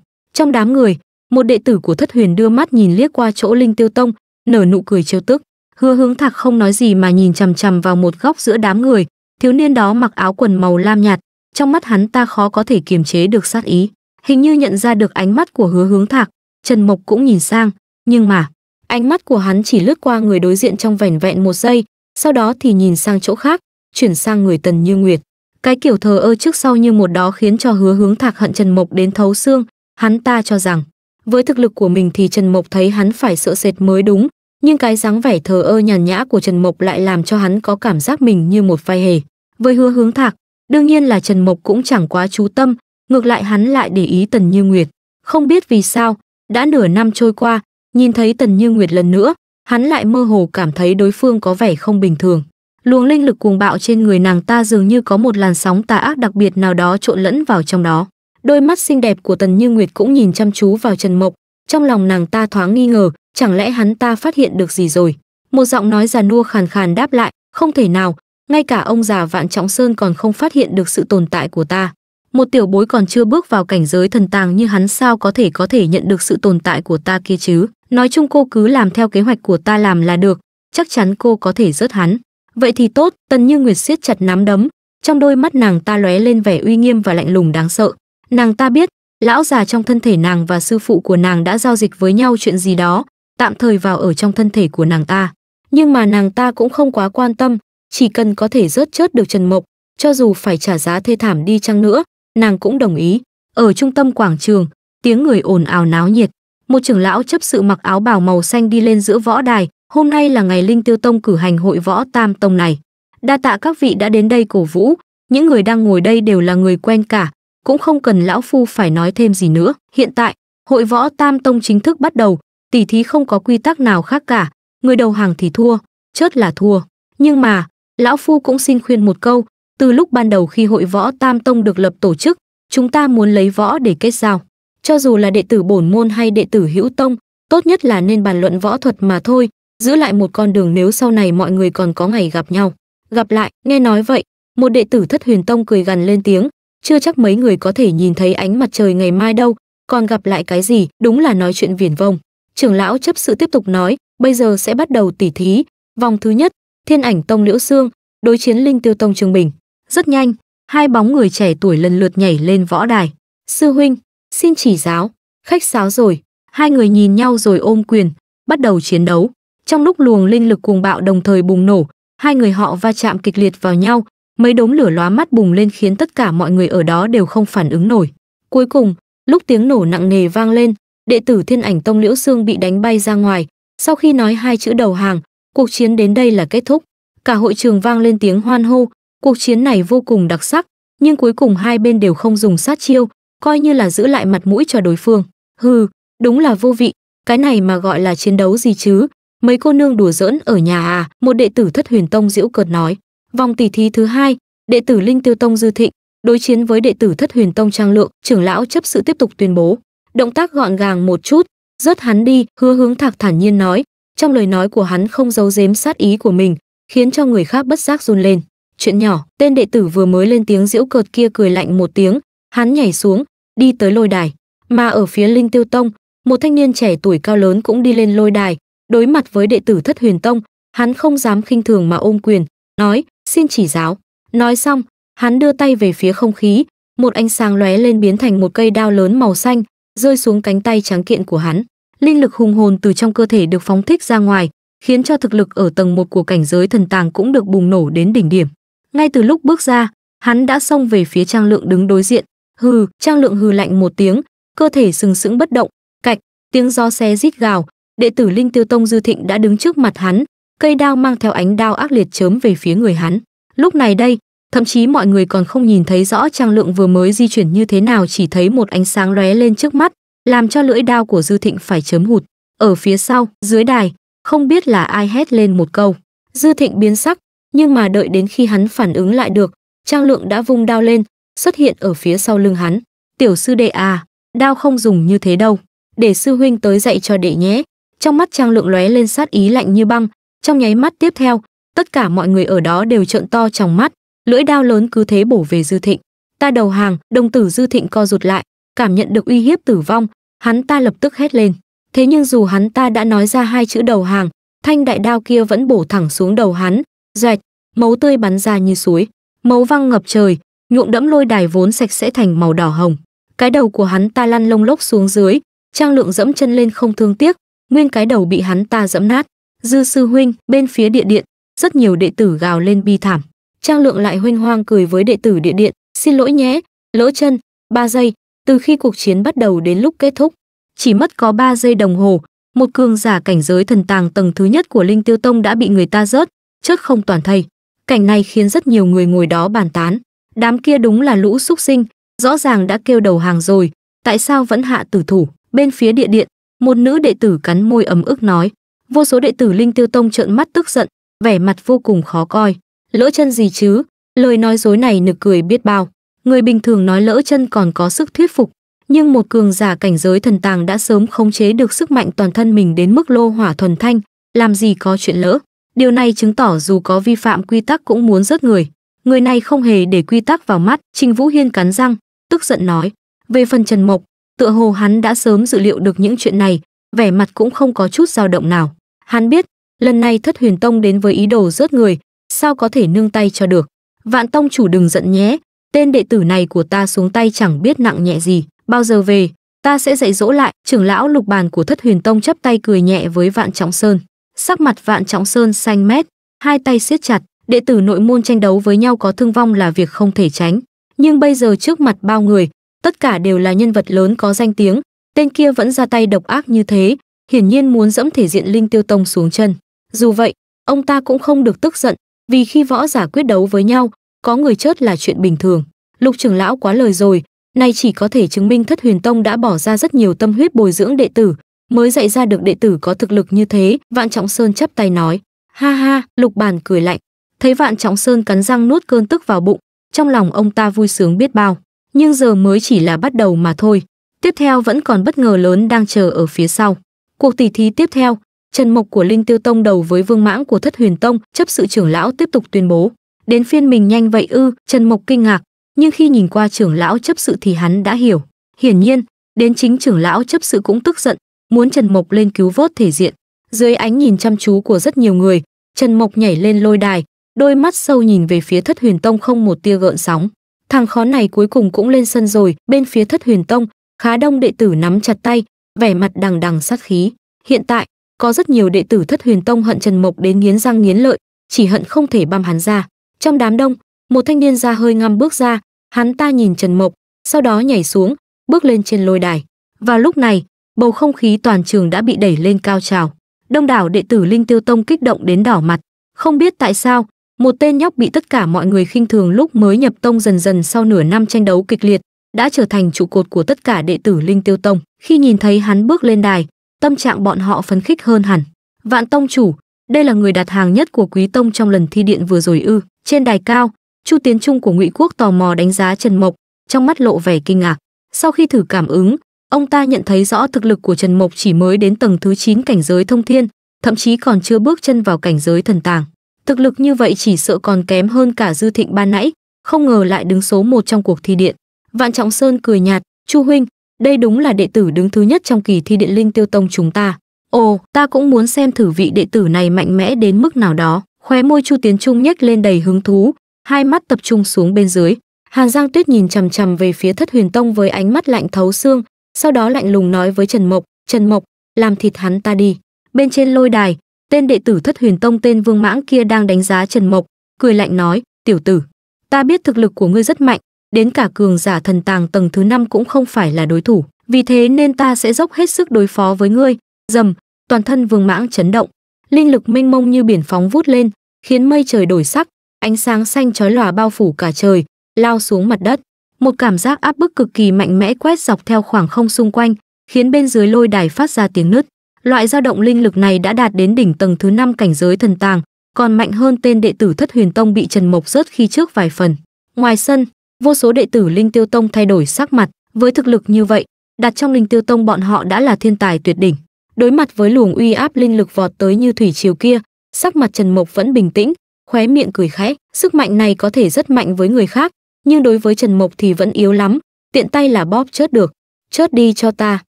Trong đám người, một đệ tử của Thất Huyền đưa mắt nhìn liếc qua chỗ Linh Tiêu Tông, nở nụ cười trêu tức. Hứa Hướng Thạc không nói gì mà nhìn chằm chằm vào một góc giữa đám người, thiếu niên đó mặc áo quần màu lam nhạt, trong mắt hắn ta khó có thể kiềm chế được sát ý, hình như nhận ra được ánh mắt của Hứa Hướng Thạc, Trần Mộc cũng nhìn sang, nhưng mà, Ánh mắt của hắn chỉ lướt qua người đối diện trong vẻn vẹn một giây, sau đó thì nhìn sang chỗ khác, chuyển sang người Tần Như Nguyệt. Cái kiểu thờ ơ trước sau như một đó khiến cho hứa hướng thạc hận Trần Mộc đến thấu xương, hắn ta cho rằng, với thực lực của mình thì Trần Mộc thấy hắn phải sợ sệt mới đúng, nhưng cái dáng vẻ thờ ơ nhàn nhã của Trần Mộc lại làm cho hắn có cảm giác mình như một vai hề. Với hứa hướng thạc, đương nhiên là Trần Mộc cũng chẳng quá chú tâm, ngược lại hắn lại để ý Tần Như Nguyệt. Không biết vì sao, đã nửa năm trôi qua, Nhìn thấy Tần Như Nguyệt lần nữa, hắn lại mơ hồ cảm thấy đối phương có vẻ không bình thường. Luồng linh lực cuồng bạo trên người nàng ta dường như có một làn sóng tà ác đặc biệt nào đó trộn lẫn vào trong đó. Đôi mắt xinh đẹp của Tần Như Nguyệt cũng nhìn chăm chú vào Trần Mộc, trong lòng nàng ta thoáng nghi ngờ, chẳng lẽ hắn ta phát hiện được gì rồi? Một giọng nói già nua khàn khàn đáp lại, không thể nào, ngay cả ông già Vạn Trọng Sơn còn không phát hiện được sự tồn tại của ta. Một tiểu bối còn chưa bước vào cảnh giới thần tàng như hắn sao có thể có thể nhận được sự tồn tại của ta kia chứ? Nói chung cô cứ làm theo kế hoạch của ta làm là được, chắc chắn cô có thể rớt hắn. Vậy thì tốt, Tần Như Nguyệt siết chặt nắm đấm, trong đôi mắt nàng ta lóe lên vẻ uy nghiêm và lạnh lùng đáng sợ. Nàng ta biết, lão già trong thân thể nàng và sư phụ của nàng đã giao dịch với nhau chuyện gì đó, tạm thời vào ở trong thân thể của nàng ta. Nhưng mà nàng ta cũng không quá quan tâm, chỉ cần có thể rớt chớt được Trần Mộc, cho dù phải trả giá thê thảm đi chăng nữa, nàng cũng đồng ý. Ở trung tâm quảng trường, tiếng người ồn ào náo nhiệt, một trưởng lão chấp sự mặc áo bào màu xanh đi lên giữa võ đài hôm nay là ngày linh tiêu tông cử hành hội võ tam tông này đa tạ các vị đã đến đây cổ vũ những người đang ngồi đây đều là người quen cả cũng không cần lão phu phải nói thêm gì nữa hiện tại hội võ tam tông chính thức bắt đầu Tỷ thí không có quy tắc nào khác cả người đầu hàng thì thua chớt là thua nhưng mà lão phu cũng xin khuyên một câu từ lúc ban đầu khi hội võ tam tông được lập tổ chức chúng ta muốn lấy võ để kết giao cho dù là đệ tử bổn môn hay đệ tử hữu tông, tốt nhất là nên bàn luận võ thuật mà thôi, giữ lại một con đường nếu sau này mọi người còn có ngày gặp nhau. Gặp lại, nghe nói vậy, một đệ tử thất huyền tông cười gằn lên tiếng, chưa chắc mấy người có thể nhìn thấy ánh mặt trời ngày mai đâu, còn gặp lại cái gì, đúng là nói chuyện viển vông. Trưởng lão chấp sự tiếp tục nói, bây giờ sẽ bắt đầu tỉ thí, vòng thứ nhất, Thiên Ảnh Tông Liễu Xương, đối chiến Linh Tiêu Tông Trương Bình. Rất nhanh, hai bóng người trẻ tuổi lần lượt nhảy lên võ đài. Sư huynh, xin chỉ giáo, khách sáo rồi. Hai người nhìn nhau rồi ôm quyền, bắt đầu chiến đấu. Trong lúc luồng linh lực cuồng bạo đồng thời bùng nổ, hai người họ va chạm kịch liệt vào nhau, mấy đốm lửa lóa mắt bùng lên khiến tất cả mọi người ở đó đều không phản ứng nổi. Cuối cùng, lúc tiếng nổ nặng nề vang lên, đệ tử Thiên Ảnh Tông Liễu Xương bị đánh bay ra ngoài, sau khi nói hai chữ đầu hàng, cuộc chiến đến đây là kết thúc. Cả hội trường vang lên tiếng hoan hô, cuộc chiến này vô cùng đặc sắc, nhưng cuối cùng hai bên đều không dùng sát chiêu, coi như là giữ lại mặt mũi cho đối phương. Hừ, đúng là vô vị, cái này mà gọi là chiến đấu gì chứ? Mấy cô nương đùa giỡn ở nhà à? Một đệ tử Thất Huyền Tông giễu cợt nói. Vòng tỷ thí thứ hai, đệ tử Linh Tiêu Tông Dư Thịnh đối chiến với đệ tử Thất Huyền Tông Trang Lượng, trưởng lão chấp sự tiếp tục tuyên bố. Động tác gọn gàng một chút, rớt hắn đi, Hứa Hướng Thạc thản nhiên nói, trong lời nói của hắn không giấu giếm sát ý của mình, khiến cho người khác bất giác run lên. Chuyện nhỏ, tên đệ tử vừa mới lên tiếng giễu cợt kia cười lạnh một tiếng, hắn nhảy xuống, đi tới lôi đài. Mà ở phía Linh Tiêu Tông, một thanh niên trẻ tuổi cao lớn cũng đi lên lôi đài, đối mặt với đệ tử Thất Huyền Tông, hắn không dám khinh thường mà ôm quyền, nói: "Xin chỉ giáo." Nói xong, hắn đưa tay về phía không khí, một ánh sáng lóe lên biến thành một cây đao lớn màu xanh, rơi xuống cánh tay tráng kiện của hắn. Linh lực hùng hồn từ trong cơ thể được phóng thích ra ngoài, khiến cho thực lực ở tầng một của cảnh giới thần tàng cũng được bùng nổ đến đỉnh điểm. Ngay từ lúc bước ra, hắn đã xông về phía Trang Lượng đứng đối diện, Hừ, Trang Lượng hừ lạnh một tiếng, cơ thể sừng sững bất động, cạch, tiếng gió xe rít gào, đệ tử Linh Tiêu Tông Dư Thịnh đã đứng trước mặt hắn, cây đao mang theo ánh đao ác liệt chớm về phía người hắn. Lúc này đây, thậm chí mọi người còn không nhìn thấy rõ Trang Lượng vừa mới di chuyển như thế nào, chỉ thấy một ánh sáng lóe lên trước mắt, làm cho lưỡi đao của Dư Thịnh phải chớm hụt. Ở phía sau, dưới đài, không biết là ai hét lên một câu. Dư Thịnh biến sắc, nhưng mà đợi đến khi hắn phản ứng lại được, Trang Lượng đã vung đao lên, xuất hiện ở phía sau lưng hắn. Tiểu sư đệ à, đao không dùng như thế đâu, để sư huynh tới dạy cho đệ nhé. Trong mắt Trang Lượng lóe lên sát ý lạnh như băng, trong nháy mắt tiếp theo, tất cả mọi người ở đó đều trợn to trong mắt, lưỡi đao lớn cứ thế bổ về Dư Thịnh. Ta đầu hàng, đồng tử Dư Thịnh co rụt lại, cảm nhận được uy hiếp tử vong, hắn ta lập tức hét lên. Thế nhưng dù hắn ta đã nói ra hai chữ đầu hàng, thanh đại đao kia vẫn bổ thẳng xuống đầu hắn, rạch, máu tươi bắn ra như suối, máu văng ngập trời, nhuộm đẫm lôi đài vốn sạch sẽ thành màu đỏ hồng. Cái đầu của hắn ta lăn lông lốc xuống dưới, Trang Lượng dẫm chân lên không thương tiếc, nguyên cái đầu bị hắn ta dẫm nát. Dư sư huynh, bên phía địa điện, rất nhiều đệ tử gào lên bi thảm. Trang Lượng lại huynh hoang cười với đệ tử địa điện, "Xin lỗi nhé, lỡ chân, ba giây, từ khi cuộc chiến bắt đầu đến lúc kết thúc, chỉ mất có ba giây đồng hồ, một cường giả cảnh giới thần tàng tầng thứ nhất của Linh Tiêu Tông đã bị người ta rớt, chớt không toàn thây. Cảnh này khiến rất nhiều người ngồi đó bàn tán đám kia đúng là lũ xúc sinh rõ ràng đã kêu đầu hàng rồi tại sao vẫn hạ tử thủ bên phía địa điện một nữ đệ tử cắn môi ấm ức nói vô số đệ tử linh tiêu tông trợn mắt tức giận vẻ mặt vô cùng khó coi lỡ chân gì chứ lời nói dối này nực cười biết bao người bình thường nói lỡ chân còn có sức thuyết phục nhưng một cường giả cảnh giới thần tàng đã sớm khống chế được sức mạnh toàn thân mình đến mức lô hỏa thuần thanh làm gì có chuyện lỡ điều này chứng tỏ dù có vi phạm quy tắc cũng muốn rớt người người này không hề để quy tắc vào mắt trình vũ hiên cắn răng tức giận nói về phần trần mộc tựa hồ hắn đã sớm dự liệu được những chuyện này vẻ mặt cũng không có chút dao động nào hắn biết lần này thất huyền tông đến với ý đồ rớt người sao có thể nương tay cho được vạn tông chủ đừng giận nhé tên đệ tử này của ta xuống tay chẳng biết nặng nhẹ gì bao giờ về ta sẽ dạy dỗ lại trưởng lão lục bàn của thất huyền tông chắp tay cười nhẹ với vạn trọng sơn sắc mặt vạn trọng sơn xanh mét hai tay siết chặt đệ tử nội môn tranh đấu với nhau có thương vong là việc không thể tránh nhưng bây giờ trước mặt bao người tất cả đều là nhân vật lớn có danh tiếng tên kia vẫn ra tay độc ác như thế hiển nhiên muốn dẫm thể diện linh tiêu tông xuống chân dù vậy ông ta cũng không được tức giận vì khi võ giả quyết đấu với nhau có người chết là chuyện bình thường lục trưởng lão quá lời rồi nay chỉ có thể chứng minh thất huyền tông đã bỏ ra rất nhiều tâm huyết bồi dưỡng đệ tử mới dạy ra được đệ tử có thực lực như thế vạn trọng sơn chắp tay nói ha ha lục bàn cười lạnh Thấy Vạn Trọng Sơn cắn răng nuốt cơn tức vào bụng, trong lòng ông ta vui sướng biết bao, nhưng giờ mới chỉ là bắt đầu mà thôi. Tiếp theo vẫn còn bất ngờ lớn đang chờ ở phía sau. Cuộc tỷ thí tiếp theo, Trần Mộc của Linh Tiêu Tông đầu với Vương Mãng của Thất Huyền Tông, chấp sự trưởng lão tiếp tục tuyên bố. Đến phiên mình nhanh vậy ư, Trần Mộc kinh ngạc, nhưng khi nhìn qua trưởng lão chấp sự thì hắn đã hiểu. Hiển nhiên, đến chính trưởng lão chấp sự cũng tức giận, muốn Trần Mộc lên cứu vớt thể diện. Dưới ánh nhìn chăm chú của rất nhiều người, Trần Mộc nhảy lên lôi đài, đôi mắt sâu nhìn về phía thất huyền tông không một tia gợn sóng thằng khó này cuối cùng cũng lên sân rồi bên phía thất huyền tông khá đông đệ tử nắm chặt tay vẻ mặt đằng đằng sát khí hiện tại có rất nhiều đệ tử thất huyền tông hận trần mộc đến nghiến răng nghiến lợi chỉ hận không thể băm hắn ra trong đám đông một thanh niên da hơi ngăm bước ra hắn ta nhìn trần mộc sau đó nhảy xuống bước lên trên lôi đài và lúc này bầu không khí toàn trường đã bị đẩy lên cao trào đông đảo đệ tử linh tiêu tông kích động đến đỏ mặt không biết tại sao một tên nhóc bị tất cả mọi người khinh thường lúc mới nhập tông dần dần sau nửa năm tranh đấu kịch liệt đã trở thành trụ cột của tất cả đệ tử linh tiêu tông khi nhìn thấy hắn bước lên đài tâm trạng bọn họ phấn khích hơn hẳn vạn tông chủ đây là người đặt hàng nhất của quý tông trong lần thi điện vừa rồi ư trên đài cao chu tiến trung của ngụy quốc tò mò đánh giá trần mộc trong mắt lộ vẻ kinh ngạc sau khi thử cảm ứng ông ta nhận thấy rõ thực lực của trần mộc chỉ mới đến tầng thứ 9 cảnh giới thông thiên thậm chí còn chưa bước chân vào cảnh giới thần tàng Thực lực như vậy chỉ sợ còn kém hơn cả Dư Thịnh ban nãy, không ngờ lại đứng số một trong cuộc thi điện. Vạn Trọng Sơn cười nhạt, "Chu huynh, đây đúng là đệ tử đứng thứ nhất trong kỳ thi điện linh tiêu tông chúng ta. Ồ, ta cũng muốn xem thử vị đệ tử này mạnh mẽ đến mức nào đó." Khóe môi Chu Tiến Trung nhếch lên đầy hứng thú, hai mắt tập trung xuống bên dưới. Hàn Giang Tuyết nhìn chằm chằm về phía Thất Huyền Tông với ánh mắt lạnh thấu xương, sau đó lạnh lùng nói với Trần Mộc, "Trần Mộc, làm thịt hắn ta đi." Bên trên lôi đài, Tên đệ tử Thất Huyền Tông tên Vương Mãng kia đang đánh giá Trần Mộc, cười lạnh nói, "Tiểu tử, ta biết thực lực của ngươi rất mạnh, đến cả cường giả thần tàng tầng thứ năm cũng không phải là đối thủ, vì thế nên ta sẽ dốc hết sức đối phó với ngươi." Dầm, toàn thân Vương Mãng chấn động, linh lực mênh mông như biển phóng vút lên, khiến mây trời đổi sắc, ánh sáng xanh chói lòa bao phủ cả trời, lao xuống mặt đất. Một cảm giác áp bức cực kỳ mạnh mẽ quét dọc theo khoảng không xung quanh, khiến bên dưới lôi đài phát ra tiếng nứt. Loại dao động linh lực này đã đạt đến đỉnh tầng thứ năm cảnh giới thần tàng, còn mạnh hơn tên đệ tử Thất Huyền Tông bị Trần Mộc rớt khi trước vài phần. Ngoài sân, vô số đệ tử Linh Tiêu Tông thay đổi sắc mặt, với thực lực như vậy, đặt trong Linh Tiêu Tông bọn họ đã là thiên tài tuyệt đỉnh. Đối mặt với luồng uy áp linh lực vọt tới như thủy triều kia, sắc mặt Trần Mộc vẫn bình tĩnh, khóe miệng cười khẽ, sức mạnh này có thể rất mạnh với người khác, nhưng đối với Trần Mộc thì vẫn yếu lắm, tiện tay là bóp chớt được. Chớt đi cho ta.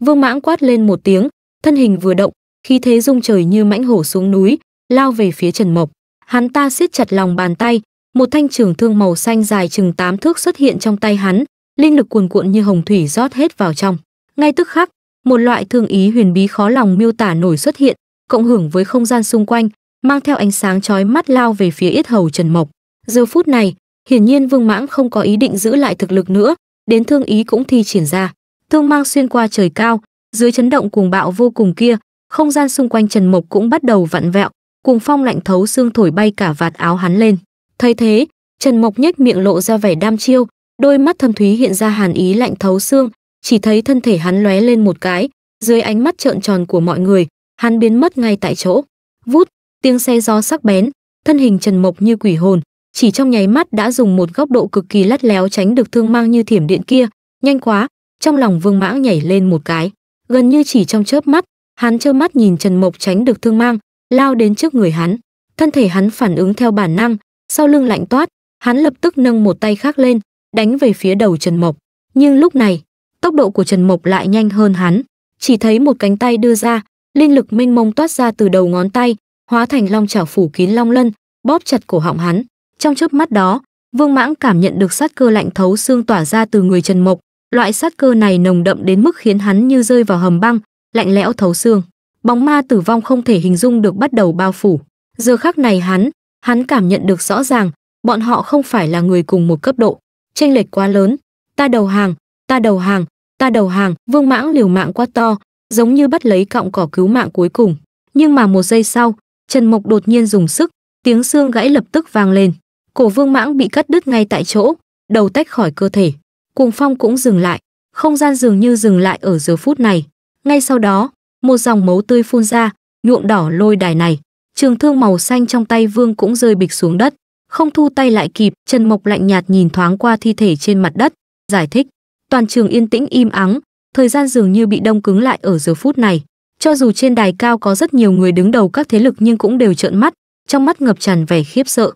Vương Mãng quát lên một tiếng, thân hình vừa động khí thế rung trời như mãnh hổ xuống núi lao về phía trần mộc hắn ta siết chặt lòng bàn tay một thanh trường thương màu xanh dài chừng tám thước xuất hiện trong tay hắn linh lực cuồn cuộn như hồng thủy rót hết vào trong ngay tức khắc một loại thương ý huyền bí khó lòng miêu tả nổi xuất hiện cộng hưởng với không gian xung quanh mang theo ánh sáng chói mắt lao về phía yết hầu trần mộc giờ phút này hiển nhiên vương mãng không có ý định giữ lại thực lực nữa đến thương ý cũng thi triển ra thương mang xuyên qua trời cao dưới chấn động cuồng bạo vô cùng kia không gian xung quanh trần mộc cũng bắt đầu vặn vẹo cuồng phong lạnh thấu xương thổi bay cả vạt áo hắn lên thấy thế trần mộc nhếch miệng lộ ra vẻ đam chiêu đôi mắt thâm thúy hiện ra hàn ý lạnh thấu xương chỉ thấy thân thể hắn lóe lên một cái dưới ánh mắt trợn tròn của mọi người hắn biến mất ngay tại chỗ vút tiếng xe gió sắc bén thân hình trần mộc như quỷ hồn chỉ trong nháy mắt đã dùng một góc độ cực kỳ lắt léo tránh được thương mang như thiểm điện kia nhanh quá trong lòng vương mãng nhảy lên một cái gần như chỉ trong chớp mắt hắn trơ mắt nhìn trần mộc tránh được thương mang lao đến trước người hắn thân thể hắn phản ứng theo bản năng sau lưng lạnh toát hắn lập tức nâng một tay khác lên đánh về phía đầu trần mộc nhưng lúc này tốc độ của trần mộc lại nhanh hơn hắn chỉ thấy một cánh tay đưa ra linh lực mênh mông toát ra từ đầu ngón tay hóa thành long chảo phủ kín long lân bóp chặt cổ họng hắn trong chớp mắt đó vương mãng cảm nhận được sát cơ lạnh thấu xương tỏa ra từ người trần mộc Loại sát cơ này nồng đậm đến mức khiến hắn như rơi vào hầm băng, lạnh lẽo thấu xương. Bóng ma tử vong không thể hình dung được bắt đầu bao phủ. Giờ khắc này hắn, hắn cảm nhận được rõ ràng, bọn họ không phải là người cùng một cấp độ. Chênh lệch quá lớn, ta đầu hàng, ta đầu hàng, ta đầu hàng, Vương Mãng liều mạng quá to, giống như bắt lấy cọng cỏ cứu mạng cuối cùng. Nhưng mà một giây sau, Trần Mộc đột nhiên dùng sức, tiếng xương gãy lập tức vang lên. Cổ Vương Mãng bị cắt đứt ngay tại chỗ, đầu tách khỏi cơ thể. Cuồng phong cũng dừng lại, không gian dường như dừng lại ở giờ phút này. Ngay sau đó, một dòng máu tươi phun ra, nhuộm đỏ lôi đài này. Trường thương màu xanh trong tay Vương cũng rơi bịch xuống đất, không thu tay lại kịp, Trần Mộc lạnh nhạt nhìn thoáng qua thi thể trên mặt đất, giải thích, toàn trường yên tĩnh im ắng, thời gian dường như bị đông cứng lại ở giờ phút này. Cho dù trên đài cao có rất nhiều người đứng đầu các thế lực nhưng cũng đều trợn mắt, trong mắt ngập tràn vẻ khiếp sợ.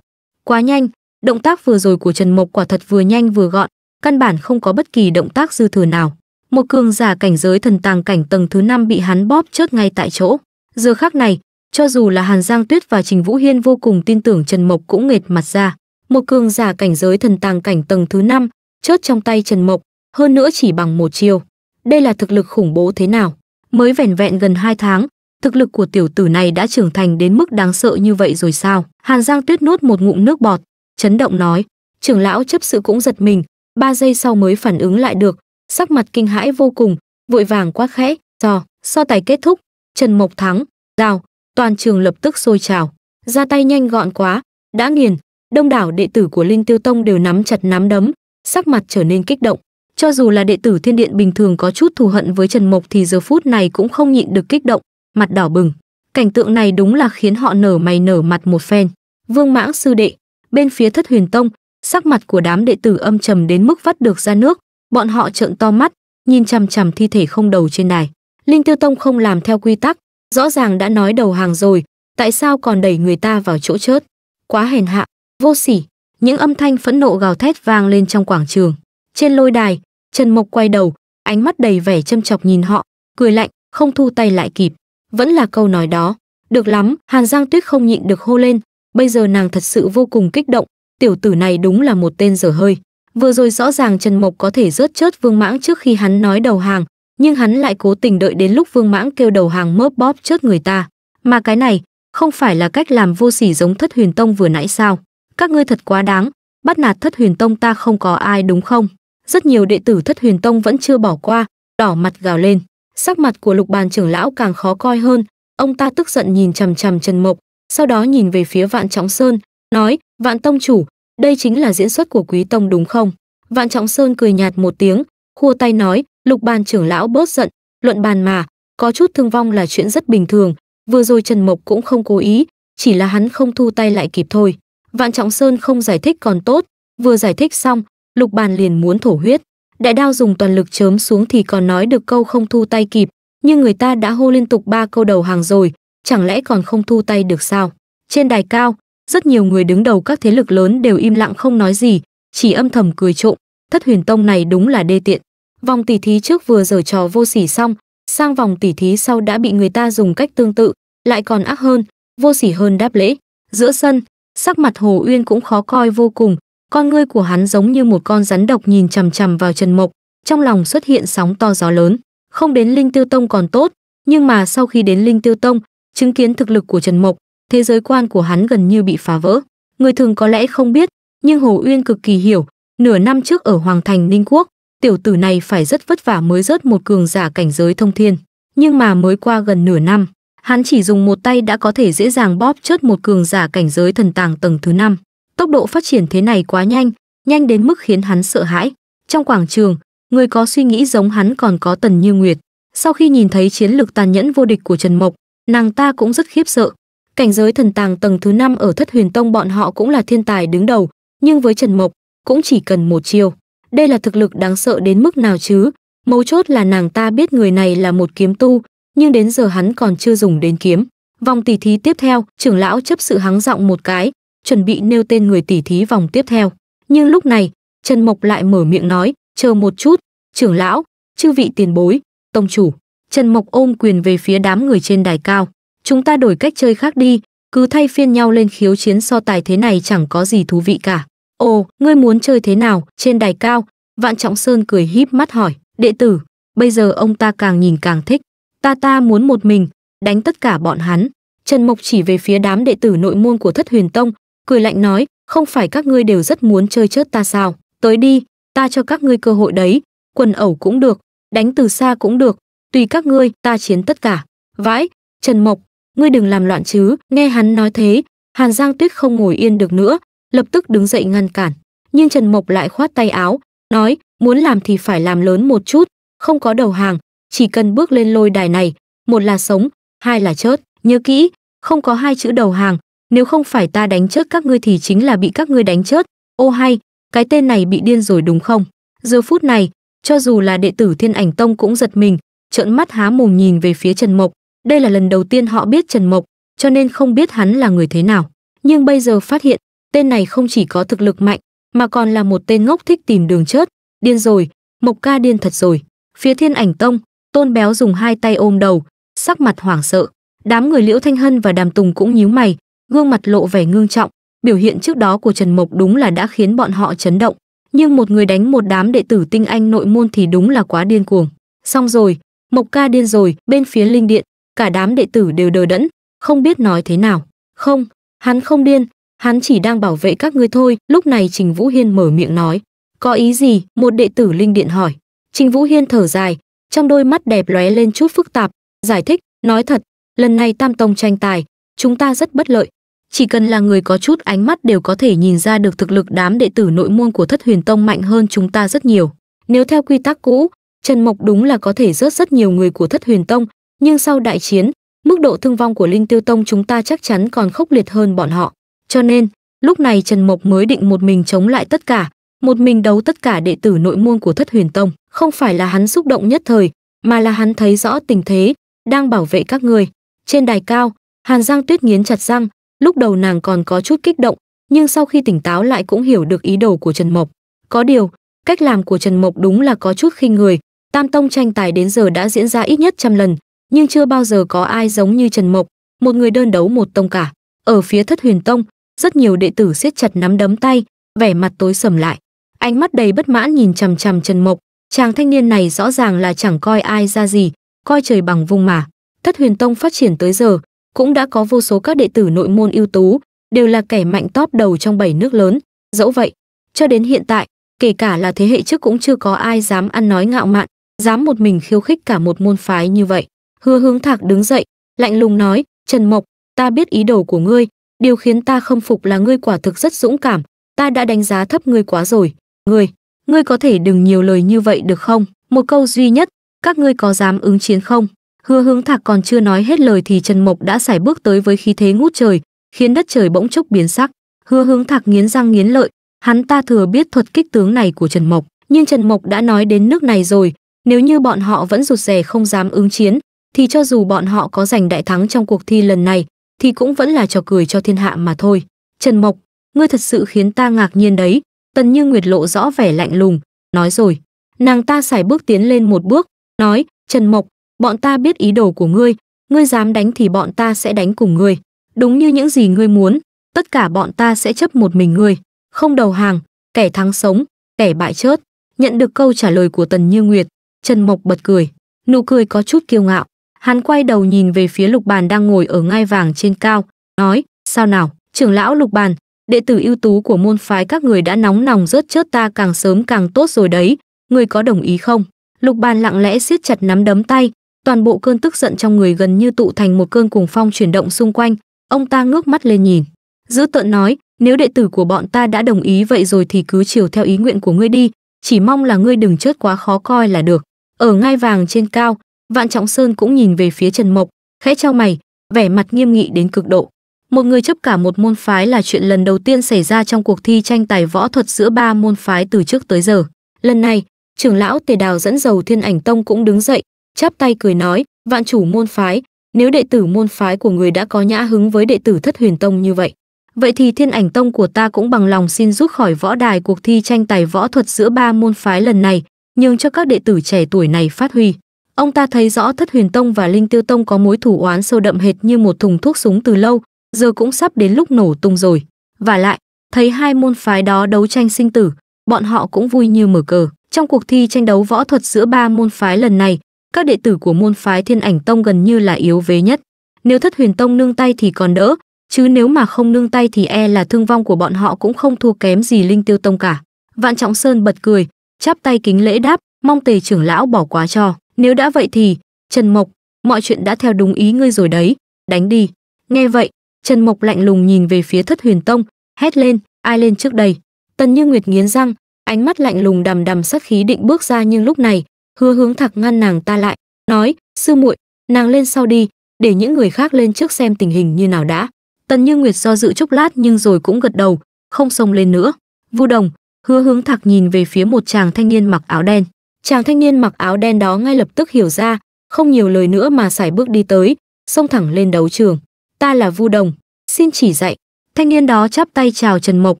Quá nhanh, động tác vừa rồi của Trần Mộc quả thật vừa nhanh vừa gọn, căn bản không có bất kỳ động tác dư thừa nào. Một cường giả cảnh giới thần tàng cảnh tầng thứ 5 bị hắn bóp chớt ngay tại chỗ. Giờ khắc này, cho dù là Hàn Giang Tuyết và Trình Vũ Hiên vô cùng tin tưởng Trần Mộc cũng nghệt mặt ra. Một cường giả cảnh giới thần tàng cảnh tầng thứ 5, chớt trong tay Trần Mộc, hơn nữa chỉ bằng một chiêu. Đây là thực lực khủng bố thế nào? Mới vẻn vẹn gần 2 tháng, thực lực của tiểu tử này đã trưởng thành đến mức đáng sợ như vậy rồi sao? Hàn Giang Tuyết nuốt một ngụm nước bọt, chấn động nói, trưởng lão chấp sự cũng giật mình, ba giây sau mới phản ứng lại được, sắc mặt kinh hãi vô cùng, vội vàng quát khẽ, dò, so tài kết thúc, Trần Mộc thắng, đào, toàn trường lập tức sôi trào, ra tay nhanh gọn quá, đã nghiền, đông đảo đệ tử của Linh Tiêu Tông đều nắm chặt nắm đấm, sắc mặt trở nên kích động. Cho dù là đệ tử thiên điện bình thường có chút thù hận với Trần Mộc thì giờ phút này cũng không nhịn được kích động, mặt đỏ bừng. Cảnh tượng này đúng là khiến họ nở mày nở mặt một phen. Vương Mãng sư đệ, bên phía Thất Huyền Tông, sắc mặt của đám đệ tử âm trầm đến mức vắt được ra nước, bọn họ trợn to mắt, nhìn chằm chằm thi thể không đầu trên đài. Linh Tiêu Tông không làm theo quy tắc, rõ ràng đã nói đầu hàng rồi, tại sao còn đẩy người ta vào chỗ chớt? Quá hèn hạ, vô sỉ. Những âm thanh phẫn nộ gào thét vang lên trong quảng trường. Trên lôi đài, Trần Mộc quay đầu, ánh mắt đầy vẻ châm chọc nhìn họ, cười lạnh, không thu tay lại kịp. Vẫn là câu nói đó. Được lắm, Hàn Giang Tuyết không nhịn được hô lên, bây giờ nàng thật sự vô cùng kích động, tiểu tử này đúng là một tên dở hơi. Vừa rồi rõ ràng Trần Mộc có thể rớt chớt Vương Mãng trước khi hắn nói đầu hàng, nhưng hắn lại cố tình đợi đến lúc Vương Mãng kêu đầu hàng mớp bóp chớt người ta. Mà cái này, không phải là cách làm vô sỉ giống Thất Huyền Tông vừa nãy sao? Các ngươi thật quá đáng, bắt nạt Thất Huyền Tông ta không có ai đúng không? Rất nhiều đệ tử Thất Huyền Tông vẫn chưa bỏ qua, đỏ mặt gào lên. Sắc mặt của Lục Bàn trưởng lão càng khó coi hơn, ông ta tức giận nhìn chằm chằm Trần Mộc, sau đó nhìn về phía Vạn Trọng Sơn, nói: Vạn tông chủ, đây chính là diễn xuất của quý tông đúng không? Vạn Trọng Sơn cười nhạt một tiếng, khua tay nói, lục bàn trưởng lão bớt giận, luận bàn mà, có chút thương vong là chuyện rất bình thường, vừa rồi Trần Mộc cũng không cố ý, chỉ là hắn không thu tay lại kịp thôi. Vạn Trọng Sơn không giải thích còn tốt, vừa giải thích xong, lục bàn liền muốn thổ huyết. Đại đao dùng toàn lực chớm xuống thì còn nói được câu không thu tay kịp, nhưng người ta đã hô liên tục ba câu đầu hàng rồi, chẳng lẽ còn không thu tay được sao? Trên đài cao, rất nhiều người đứng đầu các thế lực lớn đều im lặng không nói gì, chỉ âm thầm cười trộm, thất huyền tông này đúng là đê tiện. Vòng tỷ thí trước vừa giở trò vô sỉ xong, sang vòng tỷ thí sau đã bị người ta dùng cách tương tự, lại còn ác hơn, vô sỉ hơn đáp lễ. Giữa sân, sắc mặt Hồ Uyên cũng khó coi vô cùng, con ngươi của hắn giống như một con rắn độc nhìn chằm chằm vào Trần Mộc, trong lòng xuất hiện sóng to gió lớn. Không đến Linh Tiêu Tông còn tốt, nhưng mà sau khi đến Linh Tiêu Tông, chứng kiến thực lực của Trần Mộc, thế giới quan của hắn gần như bị phá vỡ. Người thường có lẽ không biết, nhưng Hồ Uyên cực kỳ hiểu, nửa năm trước ở Hoàng Thành Ninh Quốc, tiểu tử này phải rất vất vả mới rớt một cường giả cảnh giới thông thiên. Nhưng mà mới qua gần nửa năm, hắn chỉ dùng một tay đã có thể dễ dàng bóp chớt một cường giả cảnh giới thần tàng tầng thứ năm. Tốc độ phát triển thế này quá nhanh, nhanh đến mức khiến hắn sợ hãi. Trong quảng trường, người có suy nghĩ giống hắn còn có Tần Như Nguyệt. Sau khi nhìn thấy chiến lược tàn nhẫn vô địch của Trần Mộc, nàng ta cũng rất khiếp sợ cảnh giới thần tàng tầng thứ năm ở thất huyền tông bọn họ cũng là thiên tài đứng đầu nhưng với trần mộc cũng chỉ cần một chiêu đây là thực lực đáng sợ đến mức nào chứ mấu chốt là nàng ta biết người này là một kiếm tu nhưng đến giờ hắn còn chưa dùng đến kiếm vòng tỉ thí tiếp theo trưởng lão chấp sự hắng giọng một cái chuẩn bị nêu tên người tỉ thí vòng tiếp theo nhưng lúc này trần mộc lại mở miệng nói chờ một chút trưởng lão chư vị tiền bối tông chủ trần mộc ôm quyền về phía đám người trên đài cao Chúng ta đổi cách chơi khác đi, cứ thay phiên nhau lên khiếu chiến so tài thế này chẳng có gì thú vị cả. Ồ, ngươi muốn chơi thế nào, trên đài cao, Vạn Trọng Sơn cười híp mắt hỏi, đệ tử, bây giờ ông ta càng nhìn càng thích, ta ta muốn một mình, đánh tất cả bọn hắn. Trần Mộc chỉ về phía đám đệ tử nội môn của Thất Huyền Tông, cười lạnh nói, không phải các ngươi đều rất muốn chơi chớt ta sao, tới đi, ta cho các ngươi cơ hội đấy, quần ẩu cũng được, đánh từ xa cũng được, tùy các ngươi, ta chiến tất cả. Vãi, Trần Mộc, ngươi đừng làm loạn chứ nghe hắn nói thế hàn giang tuyết không ngồi yên được nữa lập tức đứng dậy ngăn cản nhưng trần mộc lại khoát tay áo nói muốn làm thì phải làm lớn một chút không có đầu hàng chỉ cần bước lên lôi đài này một là sống hai là chết nhớ kỹ không có hai chữ đầu hàng nếu không phải ta đánh chết các ngươi thì chính là bị các ngươi đánh chết ô hay cái tên này bị điên rồi đúng không giờ phút này cho dù là đệ tử thiên ảnh tông cũng giật mình trợn mắt há mồm nhìn về phía trần mộc đây là lần đầu tiên họ biết Trần Mộc, cho nên không biết hắn là người thế nào. Nhưng bây giờ phát hiện, tên này không chỉ có thực lực mạnh, mà còn là một tên ngốc thích tìm đường chết, Điên rồi, Mộc ca điên thật rồi. Phía thiên ảnh tông, tôn béo dùng hai tay ôm đầu, sắc mặt hoảng sợ. Đám người Liễu Thanh Hân và Đàm Tùng cũng nhíu mày, gương mặt lộ vẻ ngương trọng. Biểu hiện trước đó của Trần Mộc đúng là đã khiến bọn họ chấn động. Nhưng một người đánh một đám đệ tử tinh anh nội môn thì đúng là quá điên cuồng. Xong rồi, Mộc ca điên rồi, bên phía linh điện, cả đám đệ tử đều đờ đẫn, không biết nói thế nào. Không, hắn không điên, hắn chỉ đang bảo vệ các ngươi thôi. Lúc này Trình Vũ Hiên mở miệng nói, có ý gì? Một đệ tử linh điện hỏi. Trình Vũ Hiên thở dài, trong đôi mắt đẹp lóe lên chút phức tạp, giải thích, nói thật, lần này Tam Tông tranh tài, chúng ta rất bất lợi. Chỉ cần là người có chút ánh mắt đều có thể nhìn ra được thực lực đám đệ tử nội môn của Thất Huyền Tông mạnh hơn chúng ta rất nhiều. Nếu theo quy tắc cũ, Trần Mộc đúng là có thể rớt rất nhiều người của Thất Huyền Tông, nhưng sau đại chiến, mức độ thương vong của Linh Tiêu Tông chúng ta chắc chắn còn khốc liệt hơn bọn họ. Cho nên, lúc này Trần Mộc mới định một mình chống lại tất cả, một mình đấu tất cả đệ tử nội môn của Thất Huyền Tông. Không phải là hắn xúc động nhất thời, mà là hắn thấy rõ tình thế, đang bảo vệ các người. Trên đài cao, Hàn Giang Tuyết nghiến chặt răng, lúc đầu nàng còn có chút kích động, nhưng sau khi tỉnh táo lại cũng hiểu được ý đồ của Trần Mộc. Có điều, cách làm của Trần Mộc đúng là có chút khinh người, Tam Tông tranh tài đến giờ đã diễn ra ít nhất trăm lần, nhưng chưa bao giờ có ai giống như Trần Mộc, một người đơn đấu một tông cả. Ở phía Thất Huyền Tông, rất nhiều đệ tử siết chặt nắm đấm tay, vẻ mặt tối sầm lại. Ánh mắt đầy bất mãn nhìn chằm chằm Trần Mộc, chàng thanh niên này rõ ràng là chẳng coi ai ra gì, coi trời bằng vung mà. Thất Huyền Tông phát triển tới giờ, cũng đã có vô số các đệ tử nội môn ưu tú, đều là kẻ mạnh top đầu trong bảy nước lớn, dẫu vậy, cho đến hiện tại, kể cả là thế hệ trước cũng chưa có ai dám ăn nói ngạo mạn, dám một mình khiêu khích cả một môn phái như vậy. Hứa Hướng Thạc đứng dậy, lạnh lùng nói, "Trần Mộc, ta biết ý đồ của ngươi, điều khiến ta không phục là ngươi quả thực rất dũng cảm, ta đã đánh giá thấp ngươi quá rồi. Ngươi, ngươi có thể đừng nhiều lời như vậy được không? Một câu duy nhất, các ngươi có dám ứng chiến không?" Hứa Hướng Thạc còn chưa nói hết lời thì Trần Mộc đã sải bước tới với khí thế ngút trời, khiến đất trời bỗng chốc biến sắc. Hứa Hướng Thạc nghiến răng nghiến lợi, hắn ta thừa biết thuật kích tướng này của Trần Mộc, nhưng Trần Mộc đã nói đến nước này rồi, nếu như bọn họ vẫn rụt rè không dám ứng chiến, thì cho dù bọn họ có giành đại thắng trong cuộc thi lần này, thì cũng vẫn là trò cười cho thiên hạ mà thôi. Trần Mộc, ngươi thật sự khiến ta ngạc nhiên đấy. Tần Như Nguyệt lộ rõ vẻ lạnh lùng, nói rồi. Nàng ta xài bước tiến lên một bước, nói, Trần Mộc, bọn ta biết ý đồ của ngươi, ngươi dám đánh thì bọn ta sẽ đánh cùng ngươi. Đúng như những gì ngươi muốn, tất cả bọn ta sẽ chấp một mình ngươi. Không đầu hàng, kẻ thắng sống, kẻ bại chết. Nhận được câu trả lời của Tần Như Nguyệt, Trần Mộc bật cười, nụ cười có chút kiêu ngạo. Hắn quay đầu nhìn về phía Lục Bàn đang ngồi ở ngai vàng trên cao, nói, sao nào, trưởng lão Lục Bàn, đệ tử ưu tú của môn phái các người đã nóng nòng rớt chớt ta càng sớm càng tốt rồi đấy, người có đồng ý không? Lục Bàn lặng lẽ siết chặt nắm đấm tay, toàn bộ cơn tức giận trong người gần như tụ thành một cơn cuồng phong chuyển động xung quanh, ông ta ngước mắt lên nhìn, giữ tợn nói, nếu đệ tử của bọn ta đã đồng ý vậy rồi thì cứ chiều theo ý nguyện của ngươi đi, chỉ mong là ngươi đừng chết quá khó coi là được. Ở ngai vàng trên cao, Vạn Trọng Sơn cũng nhìn về phía Trần Mộc, khẽ trao mày, vẻ mặt nghiêm nghị đến cực độ. Một người chấp cả một môn phái là chuyện lần đầu tiên xảy ra trong cuộc thi tranh tài võ thuật giữa ba môn phái từ trước tới giờ. Lần này, trưởng lão Tề Đào dẫn dầu Thiên Ảnh Tông cũng đứng dậy, chắp tay cười nói, "Vạn chủ môn phái, nếu đệ tử môn phái của người đã có nhã hứng với đệ tử Thất Huyền Tông như vậy, vậy thì Thiên Ảnh Tông của ta cũng bằng lòng xin rút khỏi võ đài cuộc thi tranh tài võ thuật giữa ba môn phái lần này, nhưng cho các đệ tử trẻ tuổi này phát huy." Ông ta thấy rõ Thất Huyền Tông và Linh Tiêu Tông có mối thù oán sâu đậm hệt như một thùng thuốc súng từ lâu, giờ cũng sắp đến lúc nổ tung rồi. Và lại, thấy hai môn phái đó đấu tranh sinh tử, bọn họ cũng vui như mở cờ. Trong cuộc thi tranh đấu võ thuật giữa ba môn phái lần này, các đệ tử của môn phái Thiên Ảnh Tông gần như là yếu vế nhất. Nếu Thất Huyền Tông nương tay thì còn đỡ, chứ nếu mà không nương tay thì e là thương vong của bọn họ cũng không thua kém gì Linh Tiêu Tông cả. Vạn Trọng Sơn bật cười, chắp tay kính lễ đáp, mong Tề trưởng lão bỏ quá cho. Nếu đã vậy thì, Trần Mộc, mọi chuyện đã theo đúng ý ngươi rồi đấy, đánh đi. Nghe vậy, Trần Mộc lạnh lùng nhìn về phía Thất Huyền Tông, hét lên, ai lên trước đây. Tần Như Nguyệt nghiến răng, ánh mắt lạnh lùng đầm đầm sát khí định bước ra nhưng lúc này, Hứa Hướng Thạc ngăn nàng ta lại, nói, sư muội, nàng lên sau đi, để những người khác lên trước xem tình hình như nào đã. Tần Như Nguyệt do dự chốc lát nhưng rồi cũng gật đầu, không xông lên nữa. Vu Đồng, Hứa Hướng Thạc nhìn về phía một chàng thanh niên mặc áo đen, Chàng thanh niên mặc áo đen đó ngay lập tức hiểu ra, không nhiều lời nữa mà sải bước đi tới, xông thẳng lên đấu trường. "Ta là Vu Đồng, xin chỉ dạy." Thanh niên đó chắp tay chào Trần Mộc,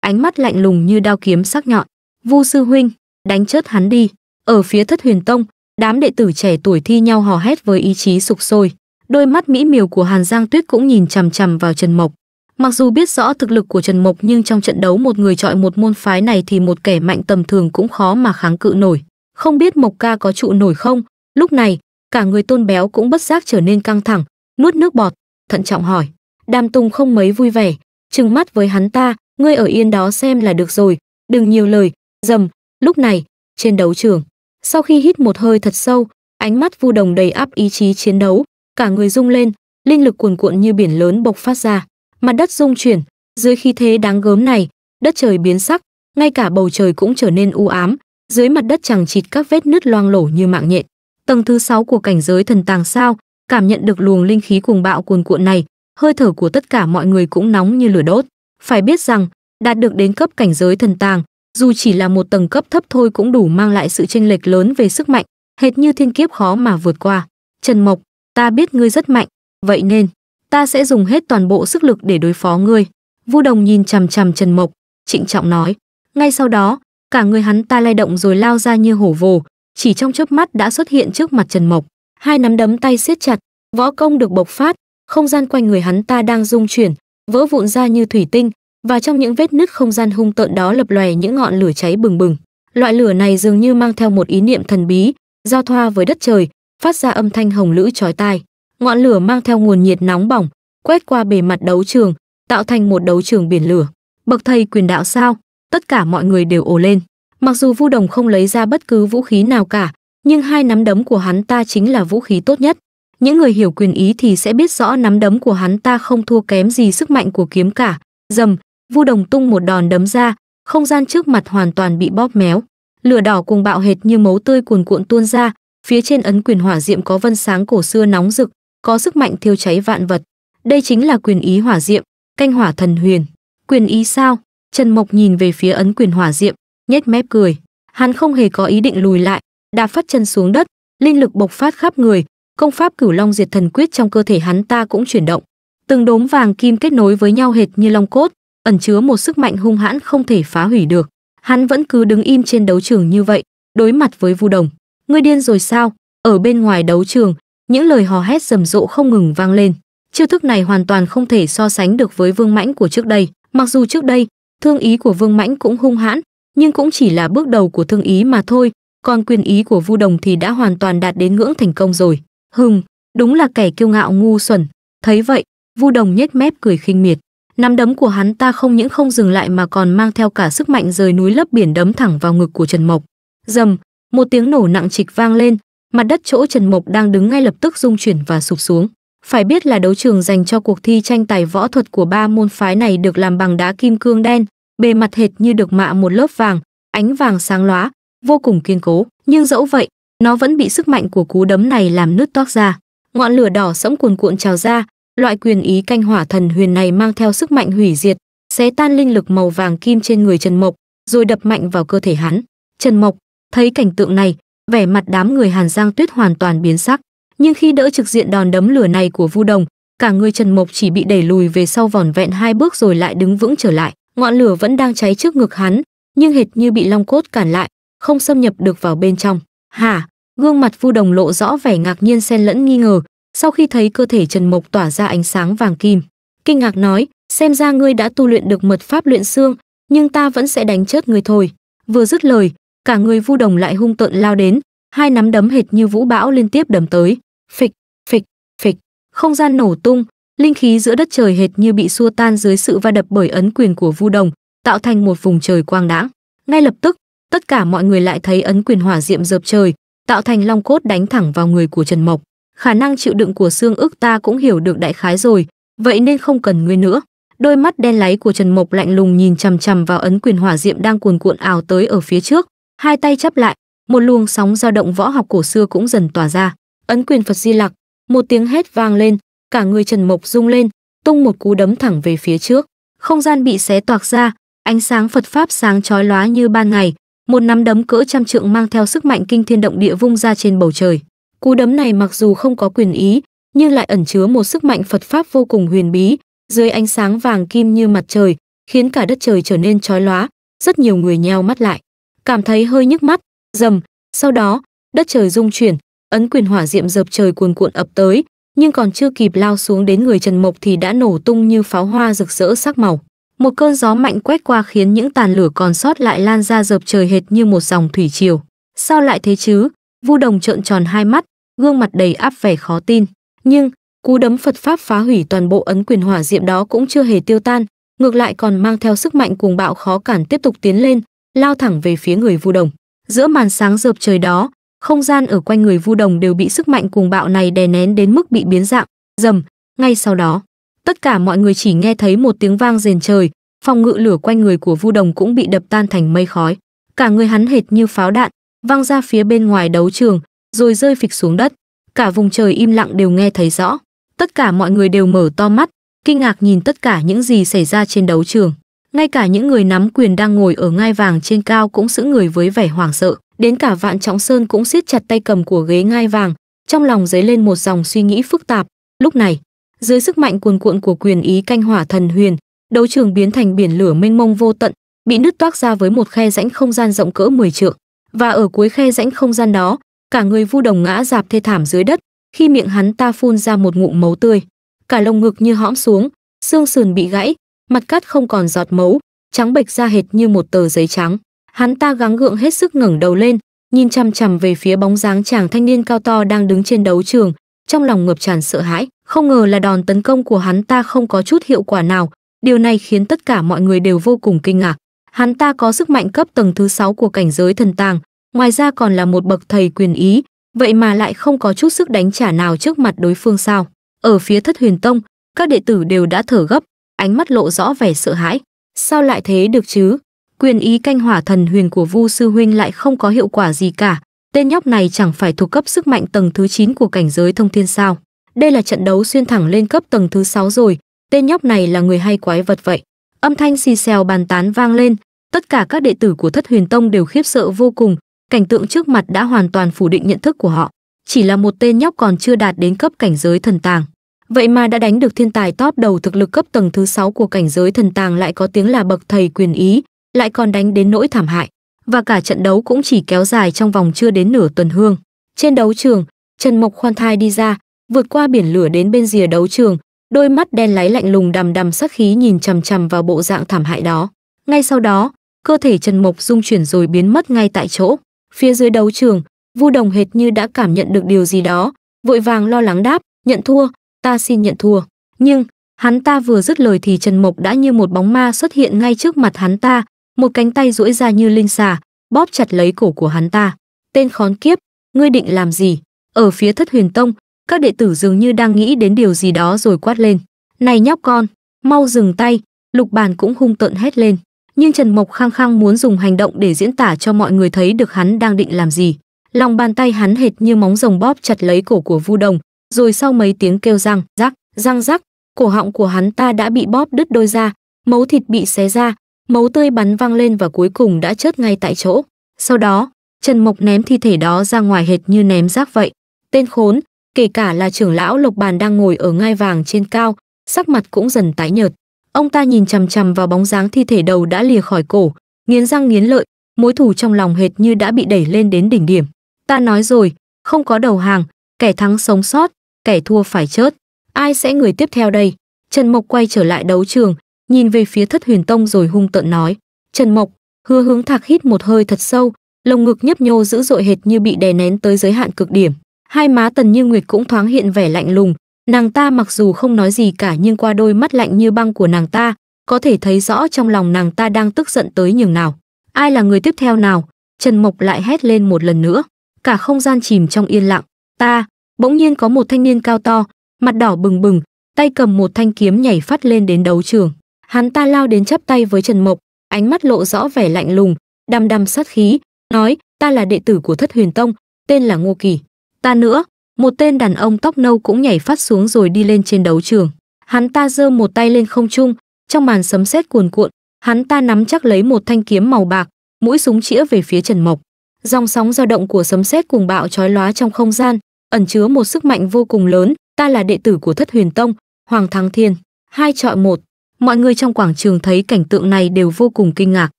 ánh mắt lạnh lùng như đao kiếm sắc nhọn. "Vu sư huynh, đánh chết hắn đi." Ở phía Thất Huyền Tông, đám đệ tử trẻ tuổi thi nhau hò hét với ý chí sục sôi. Đôi mắt mỹ miều của Hàn Giang Tuyết cũng nhìn chằm chằm vào Trần Mộc. Mặc dù biết rõ thực lực của Trần Mộc nhưng trong trận đấu một người chọi một môn phái này thì một kẻ mạnh tầm thường cũng khó mà kháng cự nổi không biết Mộc Ca có trụ nổi không. Lúc này, cả người Tôn Béo cũng bất giác trở nên căng thẳng, nuốt nước bọt, thận trọng hỏi. Đàm Tùng không mấy vui vẻ, trừng mắt với hắn ta, ngươi ở yên đó xem là được rồi, đừng nhiều lời, dầm. Lúc này, trên đấu trường, sau khi hít một hơi thật sâu, ánh mắt Vu Đồng đầy áp ý chí chiến đấu, cả người rung lên, linh lực cuồn cuộn như biển lớn bộc phát ra, mặt đất rung chuyển, dưới khí thế đáng gớm này, đất trời biến sắc, ngay cả bầu trời cũng trở nên u ám, dưới mặt đất chẳng chịt các vết nứt loang lổ như mạng nhện. Tầng thứ sáu của cảnh giới thần tàng sao, cảm nhận được luồng linh khí cuồng bạo cuồn cuộn này, hơi thở của tất cả mọi người cũng nóng như lửa đốt. Phải biết rằng, đạt được đến cấp cảnh giới thần tàng, dù chỉ là một tầng cấp thấp thôi cũng đủ mang lại sự chênh lệch lớn về sức mạnh, hệt như thiên kiếp khó mà vượt qua. Trần Mộc, ta biết ngươi rất mạnh, vậy nên ta sẽ dùng hết toàn bộ sức lực để đối phó ngươi. Vu Đồng nhìn chằm chằm Trần Mộc, trịnh trọng nói. Ngay sau đó, cả người hắn ta lay động rồi lao ra như hổ vồ chỉ trong chớp mắt đã xuất hiện trước mặt trần mộc hai nắm đấm tay siết chặt võ công được bộc phát không gian quanh người hắn ta đang rung chuyển vỡ vụn ra như thủy tinh và trong những vết nứt không gian hung tợn đó lập lòe những ngọn lửa cháy bừng bừng loại lửa này dường như mang theo một ý niệm thần bí giao thoa với đất trời phát ra âm thanh hồng lữ chói tai ngọn lửa mang theo nguồn nhiệt nóng bỏng quét qua bề mặt đấu trường tạo thành một đấu trường biển lửa bậc thầy quyền đạo sao tất cả mọi người đều ồ lên mặc dù vu đồng không lấy ra bất cứ vũ khí nào cả nhưng hai nắm đấm của hắn ta chính là vũ khí tốt nhất những người hiểu quyền ý thì sẽ biết rõ nắm đấm của hắn ta không thua kém gì sức mạnh của kiếm cả dầm vu đồng tung một đòn đấm ra không gian trước mặt hoàn toàn bị bóp méo lửa đỏ cuồng bạo hệt như máu tươi cuồn cuộn tuôn ra phía trên ấn quyền hỏa diệm có vân sáng cổ xưa nóng rực có sức mạnh thiêu cháy vạn vật đây chính là quyền ý hỏa diệm canh hỏa thần huyền quyền ý sao Trần Mộc nhìn về phía ấn quyền hỏa diệm, nhếch mép cười. Hắn không hề có ý định lùi lại, đạp phát chân xuống đất, linh lực bộc phát khắp người, công pháp Cửu Long Diệt Thần Quyết trong cơ thể hắn ta cũng chuyển động. Từng đốm vàng kim kết nối với nhau hệt như long cốt, ẩn chứa một sức mạnh hung hãn không thể phá hủy được. Hắn vẫn cứ đứng im trên đấu trường như vậy, đối mặt với Vu Đồng. Ngươi điên rồi sao? Ở bên ngoài đấu trường, những lời hò hét rầm rộ không ngừng vang lên. Chiêu thức này hoàn toàn không thể so sánh được với vương mãnh của trước đây, mặc dù trước đây Thương ý của Vương Mãnh cũng hung hãn, nhưng cũng chỉ là bước đầu của thương ý mà thôi, còn quyền ý của Vu Đồng thì đã hoàn toàn đạt đến ngưỡng thành công rồi. Hừm, đúng là kẻ kiêu ngạo ngu xuẩn. Thấy vậy, Vu Đồng nhếch mép cười khinh miệt. Nắm đấm của hắn ta không những không dừng lại mà còn mang theo cả sức mạnh rời núi lấp biển đấm thẳng vào ngực của Trần Mộc. rầm một tiếng nổ nặng trịch vang lên, mặt đất chỗ Trần Mộc đang đứng ngay lập tức rung chuyển và sụp xuống. Phải biết là đấu trường dành cho cuộc thi tranh tài võ thuật của ba môn phái này được làm bằng đá kim cương đen, bề mặt hệt như được mạ một lớp vàng, ánh vàng sáng lóa, vô cùng kiên cố, nhưng dẫu vậy, nó vẫn bị sức mạnh của cú đấm này làm nứt toác ra. Ngọn lửa đỏ sẫm cuồn cuộn trào ra, loại quyền ý canh hỏa thần huyền này mang theo sức mạnh hủy diệt, xé tan linh lực màu vàng kim trên người Trần Mộc, rồi đập mạnh vào cơ thể hắn. Trần Mộc thấy cảnh tượng này, vẻ mặt đám người Hàn Giang Tuyết hoàn toàn biến sắc nhưng khi đỡ trực diện đòn đấm lửa này của Vu Đồng, cả người Trần Mộc chỉ bị đẩy lùi về sau vòn vẹn hai bước rồi lại đứng vững trở lại. Ngọn lửa vẫn đang cháy trước ngực hắn, nhưng hệt như bị long cốt cản lại, không xâm nhập được vào bên trong. Hả? Gương mặt Vu Đồng lộ rõ vẻ ngạc nhiên xen lẫn nghi ngờ, sau khi thấy cơ thể Trần Mộc tỏa ra ánh sáng vàng kim, kinh ngạc nói: "Xem ra ngươi đã tu luyện được mật pháp luyện xương, nhưng ta vẫn sẽ đánh chết ngươi thôi." Vừa dứt lời, cả người Vu Đồng lại hung tợn lao đến, hai nắm đấm hệt như vũ bão liên tiếp đấm tới. Phịch, phịch, phịch, không gian nổ tung, linh khí giữa đất trời hệt như bị xua tan dưới sự va đập bởi ấn quyền của Vu Đồng, tạo thành một vùng trời quang đãng. Ngay lập tức, tất cả mọi người lại thấy ấn quyền hỏa diệm dập trời, tạo thành long cốt đánh thẳng vào người của Trần Mộc. Khả năng chịu đựng của xương ức ta cũng hiểu được đại khái rồi, vậy nên không cần ngươi nữa. Đôi mắt đen láy của Trần Mộc lạnh lùng nhìn chằm chằm vào ấn quyền hỏa diệm đang cuồn cuộn ào tới ở phía trước, hai tay chắp lại, một luồng sóng dao động võ học cổ xưa cũng dần tỏa ra. Ấn quyền Phật Di Lặc, một tiếng hét vang lên, cả người Trần Mộc rung lên, tung một cú đấm thẳng về phía trước. Không gian bị xé toạc ra, ánh sáng Phật pháp sáng chói lóa như ban ngày, một nắm đấm cỡ trăm trượng mang theo sức mạnh kinh thiên động địa vung ra trên bầu trời. Cú đấm này mặc dù không có quyền ý, nhưng lại ẩn chứa một sức mạnh Phật pháp vô cùng huyền bí, dưới ánh sáng vàng kim như mặt trời, khiến cả đất trời trở nên chói lóa, rất nhiều người nheo mắt lại, cảm thấy hơi nhức mắt, rầm, sau đó, đất trời rung chuyển, ấn quyền hỏa diệm dập trời cuồn cuộn ập tới, nhưng còn chưa kịp lao xuống đến người Trần Mộc thì đã nổ tung như pháo hoa rực rỡ sắc màu. Một cơn gió mạnh quét qua khiến những tàn lửa còn sót lại lan ra dập trời hệt như một dòng thủy triều. Sao lại thế chứ? Vu Đồng trợn tròn hai mắt, gương mặt đầy áp vẻ khó tin. Nhưng, cú đấm Phật Pháp phá hủy toàn bộ ấn quyền hỏa diệm đó cũng chưa hề tiêu tan, ngược lại còn mang theo sức mạnh cuồng bạo khó cản tiếp tục tiến lên, lao thẳng về phía người Vu Đồng. Giữa màn sáng dợp trời đó, không gian ở quanh người vu đồng đều bị sức mạnh cuồng bạo này đè nén đến mức bị biến dạng Rầm! ngay sau đó tất cả mọi người chỉ nghe thấy một tiếng vang rền trời phòng ngự lửa quanh người của vu đồng cũng bị đập tan thành mây khói cả người hắn hệt như pháo đạn văng ra phía bên ngoài đấu trường rồi rơi phịch xuống đất cả vùng trời im lặng đều nghe thấy rõ tất cả mọi người đều mở to mắt kinh ngạc nhìn tất cả những gì xảy ra trên đấu trường ngay cả những người nắm quyền đang ngồi ở ngai vàng trên cao cũng sững người với vẻ hoảng sợ đến cả vạn trọng sơn cũng siết chặt tay cầm của ghế ngai vàng trong lòng dấy lên một dòng suy nghĩ phức tạp lúc này dưới sức mạnh cuồn cuộn của quyền ý canh hỏa thần huyền đấu trường biến thành biển lửa mênh mông vô tận bị nứt toác ra với một khe rãnh không gian rộng cỡ 10 trượng và ở cuối khe rãnh không gian đó cả người vu đồng ngã dạp thê thảm dưới đất khi miệng hắn ta phun ra một ngụm máu tươi cả lồng ngực như hõm xuống xương sườn bị gãy mặt cắt không còn giọt máu trắng bệch ra hệt như một tờ giấy trắng hắn ta gắng gượng hết sức ngẩng đầu lên nhìn chằm chằm về phía bóng dáng chàng thanh niên cao to đang đứng trên đấu trường trong lòng ngập tràn sợ hãi không ngờ là đòn tấn công của hắn ta không có chút hiệu quả nào điều này khiến tất cả mọi người đều vô cùng kinh ngạc hắn ta có sức mạnh cấp tầng thứ sáu của cảnh giới thần tàng ngoài ra còn là một bậc thầy quyền ý vậy mà lại không có chút sức đánh trả nào trước mặt đối phương sao ở phía thất huyền tông các đệ tử đều đã thở gấp ánh mắt lộ rõ vẻ sợ hãi sao lại thế được chứ quyền ý canh hỏa thần huyền của Vu sư huynh lại không có hiệu quả gì cả. Tên nhóc này chẳng phải thuộc cấp sức mạnh tầng thứ 9 của cảnh giới thông thiên sao? Đây là trận đấu xuyên thẳng lên cấp tầng thứ 6 rồi, tên nhóc này là người hay quái vật vậy. Âm thanh xì xèo bàn tán vang lên, tất cả các đệ tử của Thất Huyền Tông đều khiếp sợ vô cùng, cảnh tượng trước mặt đã hoàn toàn phủ định nhận thức của họ, chỉ là một tên nhóc còn chưa đạt đến cấp cảnh giới thần tàng. Vậy mà đã đánh được thiên tài top đầu thực lực cấp tầng thứ sáu của cảnh giới thần tàng lại có tiếng là bậc thầy quyền ý, lại còn đánh đến nỗi thảm hại, và cả trận đấu cũng chỉ kéo dài trong vòng chưa đến nửa tuần hương. Trên đấu trường, Trần Mộc khoan thai đi ra, vượt qua biển lửa đến bên rìa đấu trường, đôi mắt đen láy lạnh lùng đằm đằm sát khí nhìn chằm chằm vào bộ dạng thảm hại đó. Ngay sau đó, cơ thể Trần Mộc rung chuyển rồi biến mất ngay tại chỗ. Phía dưới đấu trường, Vu Đồng hệt như đã cảm nhận được điều gì đó, vội vàng lo lắng đáp, "Nhận thua, ta xin nhận thua." Nhưng, hắn ta vừa dứt lời thì Trần Mộc đã như một bóng ma xuất hiện ngay trước mặt hắn ta, một cánh tay duỗi ra như linh xà bóp chặt lấy cổ của hắn ta tên khốn kiếp ngươi định làm gì ở phía thất huyền tông các đệ tử dường như đang nghĩ đến điều gì đó rồi quát lên này nhóc con mau dừng tay lục bàn cũng hung tợn hét lên nhưng trần mộc khăng khăng muốn dùng hành động để diễn tả cho mọi người thấy được hắn đang định làm gì lòng bàn tay hắn hệt như móng rồng bóp chặt lấy cổ của vu đồng rồi sau mấy tiếng kêu răng rắc răng rắc cổ họng của hắn ta đã bị bóp đứt đôi ra, máu thịt bị xé ra, Máu tươi bắn văng lên và cuối cùng đã chết ngay tại chỗ. Sau đó, Trần Mộc ném thi thể đó ra ngoài hệt như ném rác vậy. Tên khốn, kể cả là trưởng lão Lộc Bàn đang ngồi ở ngai vàng trên cao, sắc mặt cũng dần tái nhợt. Ông ta nhìn chằm chằm vào bóng dáng thi thể đầu đã lìa khỏi cổ, nghiến răng nghiến lợi, mối thù trong lòng hệt như đã bị đẩy lên đến đỉnh điểm. Ta nói rồi, không có đầu hàng, kẻ thắng sống sót, kẻ thua phải chết. Ai sẽ người tiếp theo đây? Trần Mộc quay trở lại đấu trường, nhìn về phía thất huyền tông rồi hung tợn nói trần mộc hứa hướng thạc hít một hơi thật sâu lồng ngực nhấp nhô dữ dội hệt như bị đè nén tới giới hạn cực điểm hai má tần như nguyệt cũng thoáng hiện vẻ lạnh lùng nàng ta mặc dù không nói gì cả nhưng qua đôi mắt lạnh như băng của nàng ta có thể thấy rõ trong lòng nàng ta đang tức giận tới nhường nào ai là người tiếp theo nào trần mộc lại hét lên một lần nữa cả không gian chìm trong yên lặng ta bỗng nhiên có một thanh niên cao to mặt đỏ bừng bừng tay cầm một thanh kiếm nhảy phát lên đến đấu trường hắn ta lao đến chắp tay với trần mộc ánh mắt lộ rõ vẻ lạnh lùng đăm đăm sát khí nói ta là đệ tử của thất huyền tông tên là ngô kỳ ta nữa một tên đàn ông tóc nâu cũng nhảy phát xuống rồi đi lên trên đấu trường hắn ta giơ một tay lên không trung trong màn sấm sét cuồn cuộn hắn ta nắm chắc lấy một thanh kiếm màu bạc mũi súng chĩa về phía trần mộc dòng sóng dao động của sấm sét cùng bạo chói lóa trong không gian ẩn chứa một sức mạnh vô cùng lớn ta là đệ tử của thất huyền tông hoàng thắng thiên hai trọi một mọi người trong quảng trường thấy cảnh tượng này đều vô cùng kinh ngạc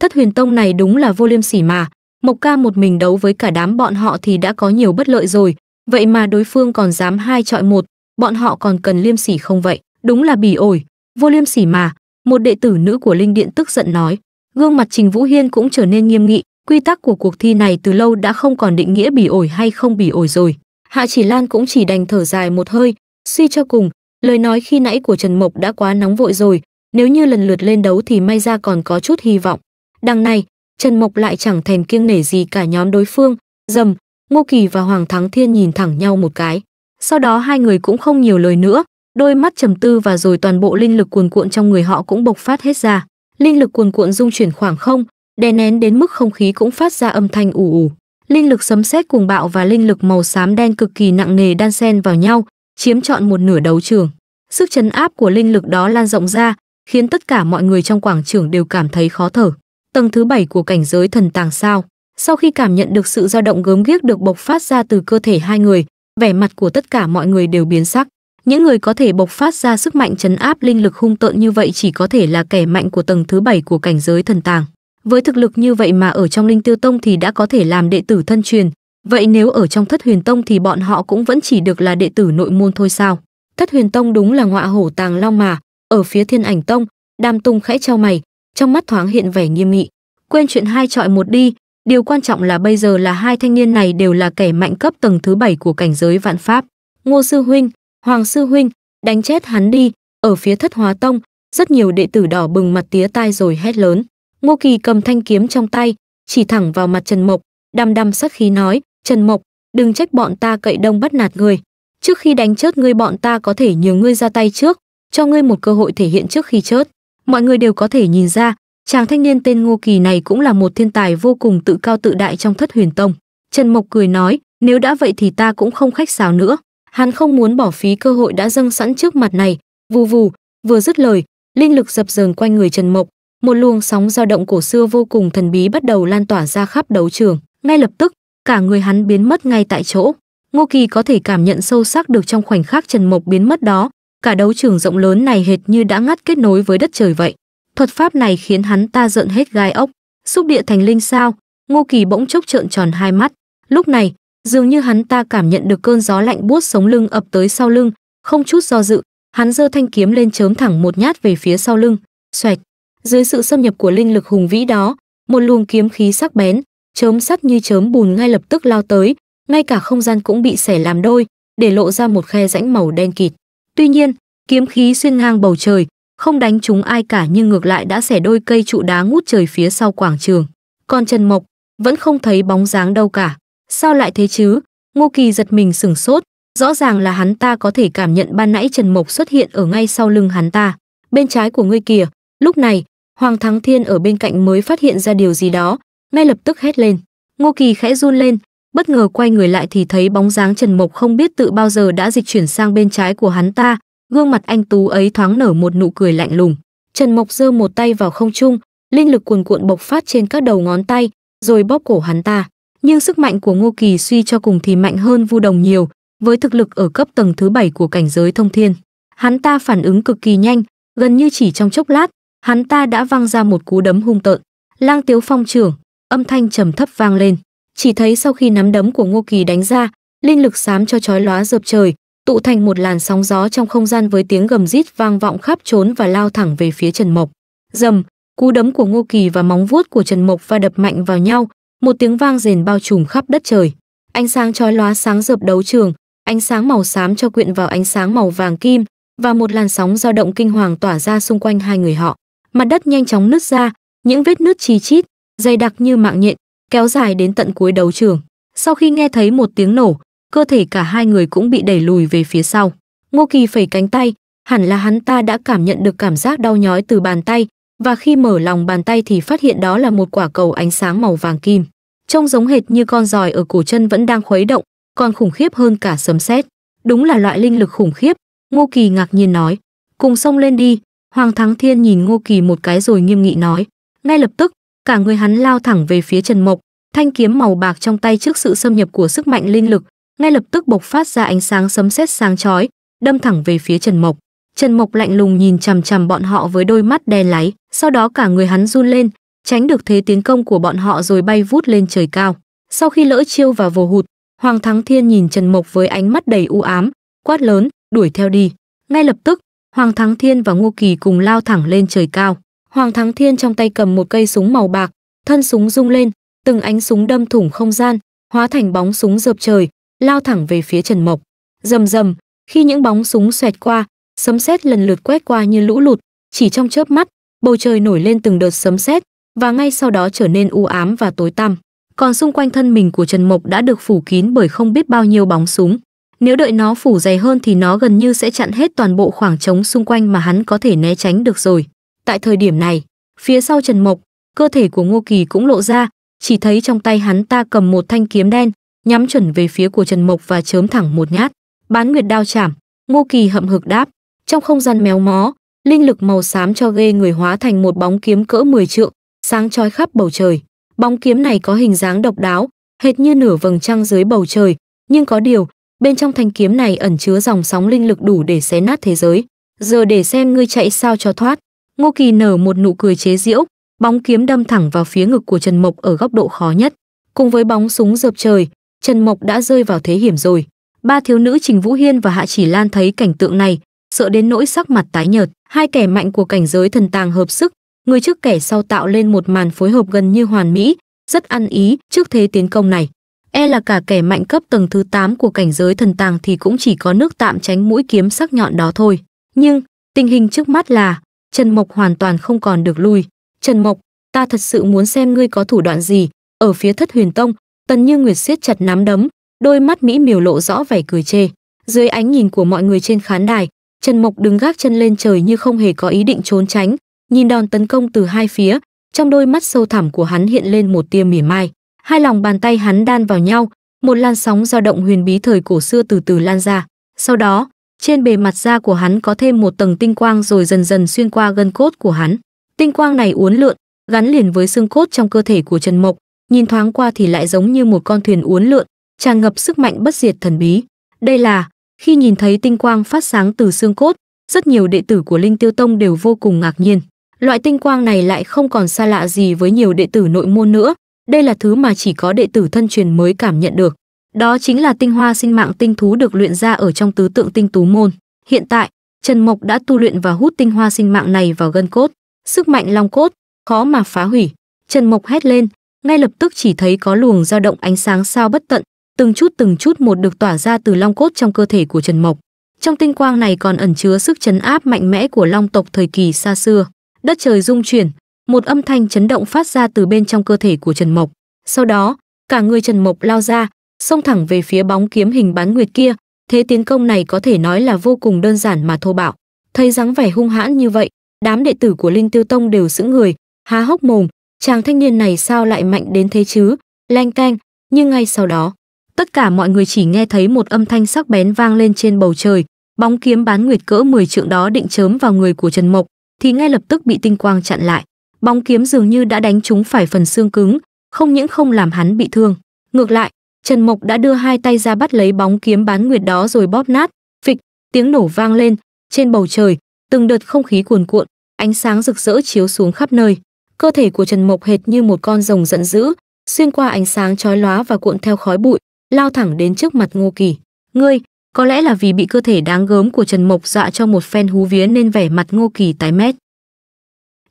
thất huyền tông này đúng là vô liêm sỉ mà mộc ca một mình đấu với cả đám bọn họ thì đã có nhiều bất lợi rồi vậy mà đối phương còn dám hai chọi một bọn họ còn cần liêm sỉ không vậy đúng là bỉ ổi vô liêm sỉ mà một đệ tử nữ của linh điện tức giận nói gương mặt trình vũ hiên cũng trở nên nghiêm nghị quy tắc của cuộc thi này từ lâu đã không còn định nghĩa bỉ ổi hay không bỉ ổi rồi hạ chỉ lan cũng chỉ đành thở dài một hơi suy cho cùng Lời nói khi nãy của Trần Mộc đã quá nóng vội rồi, nếu như lần lượt lên đấu thì may ra còn có chút hy vọng. Đằng này, Trần Mộc lại chẳng thèm kiêng nể gì cả nhóm đối phương, dầm, Ngô Kỳ và Hoàng Thắng Thiên nhìn thẳng nhau một cái. Sau đó hai người cũng không nhiều lời nữa, đôi mắt trầm tư và rồi toàn bộ linh lực cuồn cuộn trong người họ cũng bộc phát hết ra. Linh lực cuồn cuộn dung chuyển khoảng không, đè nén đến mức không khí cũng phát ra âm thanh ù ù. Linh lực sấm sét cuồng bạo và linh lực màu xám đen cực kỳ nặng nề đan xen vào nhau, chiếm trọn một nửa đấu trường. Sức chấn áp của linh lực đó lan rộng ra, khiến tất cả mọi người trong quảng trường đều cảm thấy khó thở. Tầng thứ bảy của cảnh giới thần tàng sao. Sau khi cảm nhận được sự dao động gớm ghiếc được bộc phát ra từ cơ thể hai người, vẻ mặt của tất cả mọi người đều biến sắc. Những người có thể bộc phát ra sức mạnh chấn áp linh lực hung tợn như vậy chỉ có thể là kẻ mạnh của tầng thứ bảy của cảnh giới thần tàng. Với thực lực như vậy mà ở trong Linh Tiêu Tông thì đã có thể làm đệ tử thân truyền, Vậy nếu ở trong Thất Huyền Tông thì bọn họ cũng vẫn chỉ được là đệ tử nội môn thôi sao? Thất Huyền Tông đúng là ngọa hổ tàng long mà. Ở phía Thiên Ảnh Tông, Đam Tung khẽ trao mày, trong mắt thoáng hiện vẻ nghiêm nghị. Quên chuyện hai trọi một đi, điều quan trọng là bây giờ là hai thanh niên này đều là kẻ mạnh cấp tầng thứ bảy của cảnh giới vạn pháp. Ngô sư huynh, Hoàng sư huynh, đánh chết hắn đi. Ở phía Thất Hóa Tông, rất nhiều đệ tử đỏ bừng mặt tía tai rồi hét lớn. Ngô Kỳ cầm thanh kiếm trong tay, chỉ thẳng vào mặt Trần Mộc, đăm đăm sát khí nói, Trần Mộc, đừng trách bọn ta cậy đông bắt nạt người. Trước khi đánh chết ngươi bọn ta có thể nhờ ngươi ra tay trước, cho ngươi một cơ hội thể hiện trước khi chết. Mọi người đều có thể nhìn ra, chàng thanh niên tên Ngô Kỳ này cũng là một thiên tài vô cùng tự cao tự đại trong thất huyền tông. Trần Mộc cười nói, nếu đã vậy thì ta cũng không khách sáo nữa. Hắn không muốn bỏ phí cơ hội đã dâng sẵn trước mặt này. Vù vù, vừa dứt lời, linh lực dập dờn quanh người Trần Mộc, một luồng sóng dao động cổ xưa vô cùng thần bí bắt đầu lan tỏa ra khắp đấu trường. Ngay lập tức, cả người hắn biến mất ngay tại chỗ. Ngô Kỳ có thể cảm nhận sâu sắc được trong khoảnh khắc Trần Mộc biến mất đó, cả đấu trường rộng lớn này hệt như đã ngắt kết nối với đất trời vậy. Thuật pháp này khiến hắn ta giận hết gai ốc. Xúc địa thành linh sao? Ngô Kỳ bỗng chốc trợn tròn hai mắt. Lúc này, dường như hắn ta cảm nhận được cơn gió lạnh buốt sống lưng ập tới sau lưng, không chút do dự, hắn giơ thanh kiếm lên chớm thẳng một nhát về phía sau lưng. Xoẹt. Dưới sự xâm nhập của linh lực hùng vĩ đó, một luồng kiếm khí sắc bén, chớm sắt như chớm bùn ngay lập tức lao tới, ngay cả không gian cũng bị xẻ làm đôi, để lộ ra một khe rãnh màu đen kịt. Tuy nhiên, kiếm khí xuyên ngang bầu trời, không đánh chúng ai cả nhưng ngược lại đã xẻ đôi cây trụ đá ngút trời phía sau quảng trường. Còn Trần Mộc vẫn không thấy bóng dáng đâu cả. Sao lại thế chứ? Ngô Kỳ giật mình sửng sốt, rõ ràng là hắn ta có thể cảm nhận ban nãy Trần Mộc xuất hiện ở ngay sau lưng hắn ta. Bên trái của ngươi kìa, lúc này, Hoàng Thắng Thiên ở bên cạnh mới phát hiện ra điều gì đó, ngay lập tức hét lên ngô kỳ khẽ run lên bất ngờ quay người lại thì thấy bóng dáng trần mộc không biết tự bao giờ đã dịch chuyển sang bên trái của hắn ta gương mặt anh tú ấy thoáng nở một nụ cười lạnh lùng trần mộc giơ một tay vào không trung linh lực cuồn cuộn bộc phát trên các đầu ngón tay rồi bóp cổ hắn ta nhưng sức mạnh của ngô kỳ suy cho cùng thì mạnh hơn vu đồng nhiều với thực lực ở cấp tầng thứ bảy của cảnh giới thông thiên hắn ta phản ứng cực kỳ nhanh gần như chỉ trong chốc lát hắn ta đã văng ra một cú đấm hung tợn lang tiếu phong trưởng âm thanh trầm thấp vang lên chỉ thấy sau khi nắm đấm của ngô kỳ đánh ra linh lực xám cho chói lóa dợp trời tụ thành một làn sóng gió trong không gian với tiếng gầm rít vang vọng khắp trốn và lao thẳng về phía trần mộc dầm cú đấm của ngô kỳ và móng vuốt của trần mộc va đập mạnh vào nhau một tiếng vang rền bao trùm khắp đất trời ánh sáng chói lóa sáng dợp đấu trường ánh sáng màu xám cho quyện vào ánh sáng màu vàng kim và một làn sóng dao động kinh hoàng tỏa ra xung quanh hai người họ mặt đất nhanh chóng nứt ra những vết nứt chi chít dày đặc như mạng nhện, kéo dài đến tận cuối đấu trường. Sau khi nghe thấy một tiếng nổ, cơ thể cả hai người cũng bị đẩy lùi về phía sau. Ngô Kỳ phẩy cánh tay, hẳn là hắn ta đã cảm nhận được cảm giác đau nhói từ bàn tay, và khi mở lòng bàn tay thì phát hiện đó là một quả cầu ánh sáng màu vàng kim. Trông giống hệt như con giòi ở cổ chân vẫn đang khuấy động, còn khủng khiếp hơn cả sấm sét. Đúng là loại linh lực khủng khiếp, Ngô Kỳ ngạc nhiên nói. Cùng xông lên đi, Hoàng Thắng Thiên nhìn Ngô Kỳ một cái rồi nghiêm nghị nói. Ngay lập tức, cả người hắn lao thẳng về phía Trần Mộc, thanh kiếm màu bạc trong tay trước sự xâm nhập của sức mạnh linh lực, ngay lập tức bộc phát ra ánh sáng sấm sét sáng chói, đâm thẳng về phía Trần Mộc. Trần Mộc lạnh lùng nhìn chằm chằm bọn họ với đôi mắt đen láy, sau đó cả người hắn run lên, tránh được thế tiến công của bọn họ rồi bay vút lên trời cao. Sau khi lỡ chiêu và vồ hụt, Hoàng Thắng Thiên nhìn Trần Mộc với ánh mắt đầy u ám, quát lớn, đuổi theo đi. Ngay lập tức, Hoàng Thắng Thiên và Ngô Kỳ cùng lao thẳng lên trời cao. Hoàng Thắng Thiên trong tay cầm một cây súng màu bạc, thân súng rung lên, từng ánh súng đâm thủng không gian, hóa thành bóng súng dập trời, lao thẳng về phía Trần Mộc. Rầm rầm, khi những bóng súng xoẹt qua, sấm sét lần lượt quét qua như lũ lụt, chỉ trong chớp mắt, bầu trời nổi lên từng đợt sấm sét và ngay sau đó trở nên u ám và tối tăm. Còn xung quanh thân mình của Trần Mộc đã được phủ kín bởi không biết bao nhiêu bóng súng. Nếu đợi nó phủ dày hơn thì nó gần như sẽ chặn hết toàn bộ khoảng trống xung quanh mà hắn có thể né tránh được rồi. Tại thời điểm này, phía sau Trần Mộc, cơ thể của Ngô Kỳ cũng lộ ra, chỉ thấy trong tay hắn ta cầm một thanh kiếm đen, nhắm chuẩn về phía của Trần Mộc và chớm thẳng một nhát. Bán Nguyệt đao chảm, Ngô Kỳ hậm hực đáp, trong không gian méo mó, linh lực màu xám cho ghê người hóa thành một bóng kiếm cỡ 10 trượng, sáng chói khắp bầu trời. Bóng kiếm này có hình dáng độc đáo, hệt như nửa vầng trăng dưới bầu trời, nhưng có điều, bên trong thanh kiếm này ẩn chứa dòng sóng linh lực đủ để xé nát thế giới. Giờ để xem ngươi chạy sao cho thoát. Ngô Kỳ nở một nụ cười chế giễu, bóng kiếm đâm thẳng vào phía ngực của Trần Mộc ở góc độ khó nhất. Cùng với bóng súng dợp trời, Trần Mộc đã rơi vào thế hiểm rồi. Ba thiếu nữ Trình Vũ Hiên và Hạ Chỉ Lan thấy cảnh tượng này, sợ đến nỗi sắc mặt tái nhợt. Hai kẻ mạnh của cảnh giới thần tàng hợp sức, người trước kẻ sau tạo lên một màn phối hợp gần như hoàn mỹ, rất ăn ý trước thế tiến công này. E là cả kẻ mạnh cấp tầng thứ 8 của cảnh giới thần tàng thì cũng chỉ có nước tạm tránh mũi kiếm sắc nhọn đó thôi. Nhưng, tình hình trước mắt là Trần Mộc hoàn toàn không còn được lui. Trần Mộc, ta thật sự muốn xem ngươi có thủ đoạn gì. Ở phía thất huyền tông, tần như nguyệt siết chặt nắm đấm, đôi mắt mỹ miều lộ rõ vẻ cười chê. Dưới ánh nhìn của mọi người trên khán đài, Trần Mộc đứng gác chân lên trời như không hề có ý định trốn tránh, nhìn đòn tấn công từ hai phía, trong đôi mắt sâu thẳm của hắn hiện lên một tia mỉa mai. Hai lòng bàn tay hắn đan vào nhau, một làn sóng dao động huyền bí thời cổ xưa từ từ lan ra. Sau đó, trên bề mặt da của hắn có thêm một tầng tinh quang rồi dần dần xuyên qua gân cốt của hắn. Tinh quang này uốn lượn, gắn liền với xương cốt trong cơ thể của Trần Mộc, nhìn thoáng qua thì lại giống như một con thuyền uốn lượn, tràn ngập sức mạnh bất diệt thần bí. Đây là, khi nhìn thấy tinh quang phát sáng từ xương cốt, rất nhiều đệ tử của Linh Tiêu Tông đều vô cùng ngạc nhiên. Loại tinh quang này lại không còn xa lạ gì với nhiều đệ tử nội môn nữa, đây là thứ mà chỉ có đệ tử thân truyền mới cảm nhận được. Đó chính là tinh hoa sinh mạng tinh thú được luyện ra ở trong tứ tượng tinh tú môn. Hiện tại, Trần Mộc đã tu luyện và hút tinh hoa sinh mạng này vào gân cốt, sức mạnh long cốt, khó mà phá hủy. Trần Mộc hét lên, ngay lập tức chỉ thấy có luồng dao động ánh sáng sao bất tận, từng chút từng chút một được tỏa ra từ long cốt trong cơ thể của Trần Mộc. Trong tinh quang này còn ẩn chứa sức chấn áp mạnh mẽ của long tộc thời kỳ xa xưa. Đất trời rung chuyển, một âm thanh chấn động phát ra từ bên trong cơ thể của Trần Mộc. Sau đó, cả người Trần Mộc lao ra, xông thẳng về phía bóng kiếm hình bán nguyệt kia thế tiến công này có thể nói là vô cùng đơn giản mà thô bạo thấy dáng vẻ hung hãn như vậy đám đệ tử của linh tiêu tông đều sững người há hốc mồm chàng thanh niên này sao lại mạnh đến thế chứ lanh canh nhưng ngay sau đó tất cả mọi người chỉ nghe thấy một âm thanh sắc bén vang lên trên bầu trời bóng kiếm bán nguyệt cỡ 10 trượng đó định chớm vào người của trần mộc thì ngay lập tức bị tinh quang chặn lại bóng kiếm dường như đã đánh trúng phải phần xương cứng không những không làm hắn bị thương ngược lại Trần Mộc đã đưa hai tay ra bắt lấy bóng kiếm bán nguyệt đó rồi bóp nát, phịch, tiếng nổ vang lên, trên bầu trời, từng đợt không khí cuồn cuộn, ánh sáng rực rỡ chiếu xuống khắp nơi. Cơ thể của Trần Mộc hệt như một con rồng giận dữ, xuyên qua ánh sáng chói lóa và cuộn theo khói bụi, lao thẳng đến trước mặt Ngô Kỳ. "Ngươi, có lẽ là vì bị cơ thể đáng gớm của Trần Mộc dọa cho một phen hú vía nên vẻ mặt Ngô Kỳ tái mét."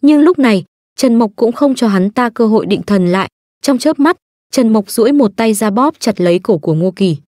Nhưng lúc này, Trần Mộc cũng không cho hắn ta cơ hội định thần lại, trong chớp mắt, Trần Mộc duỗi một tay ra bóp chặt lấy cổ của Ngô Kỳ.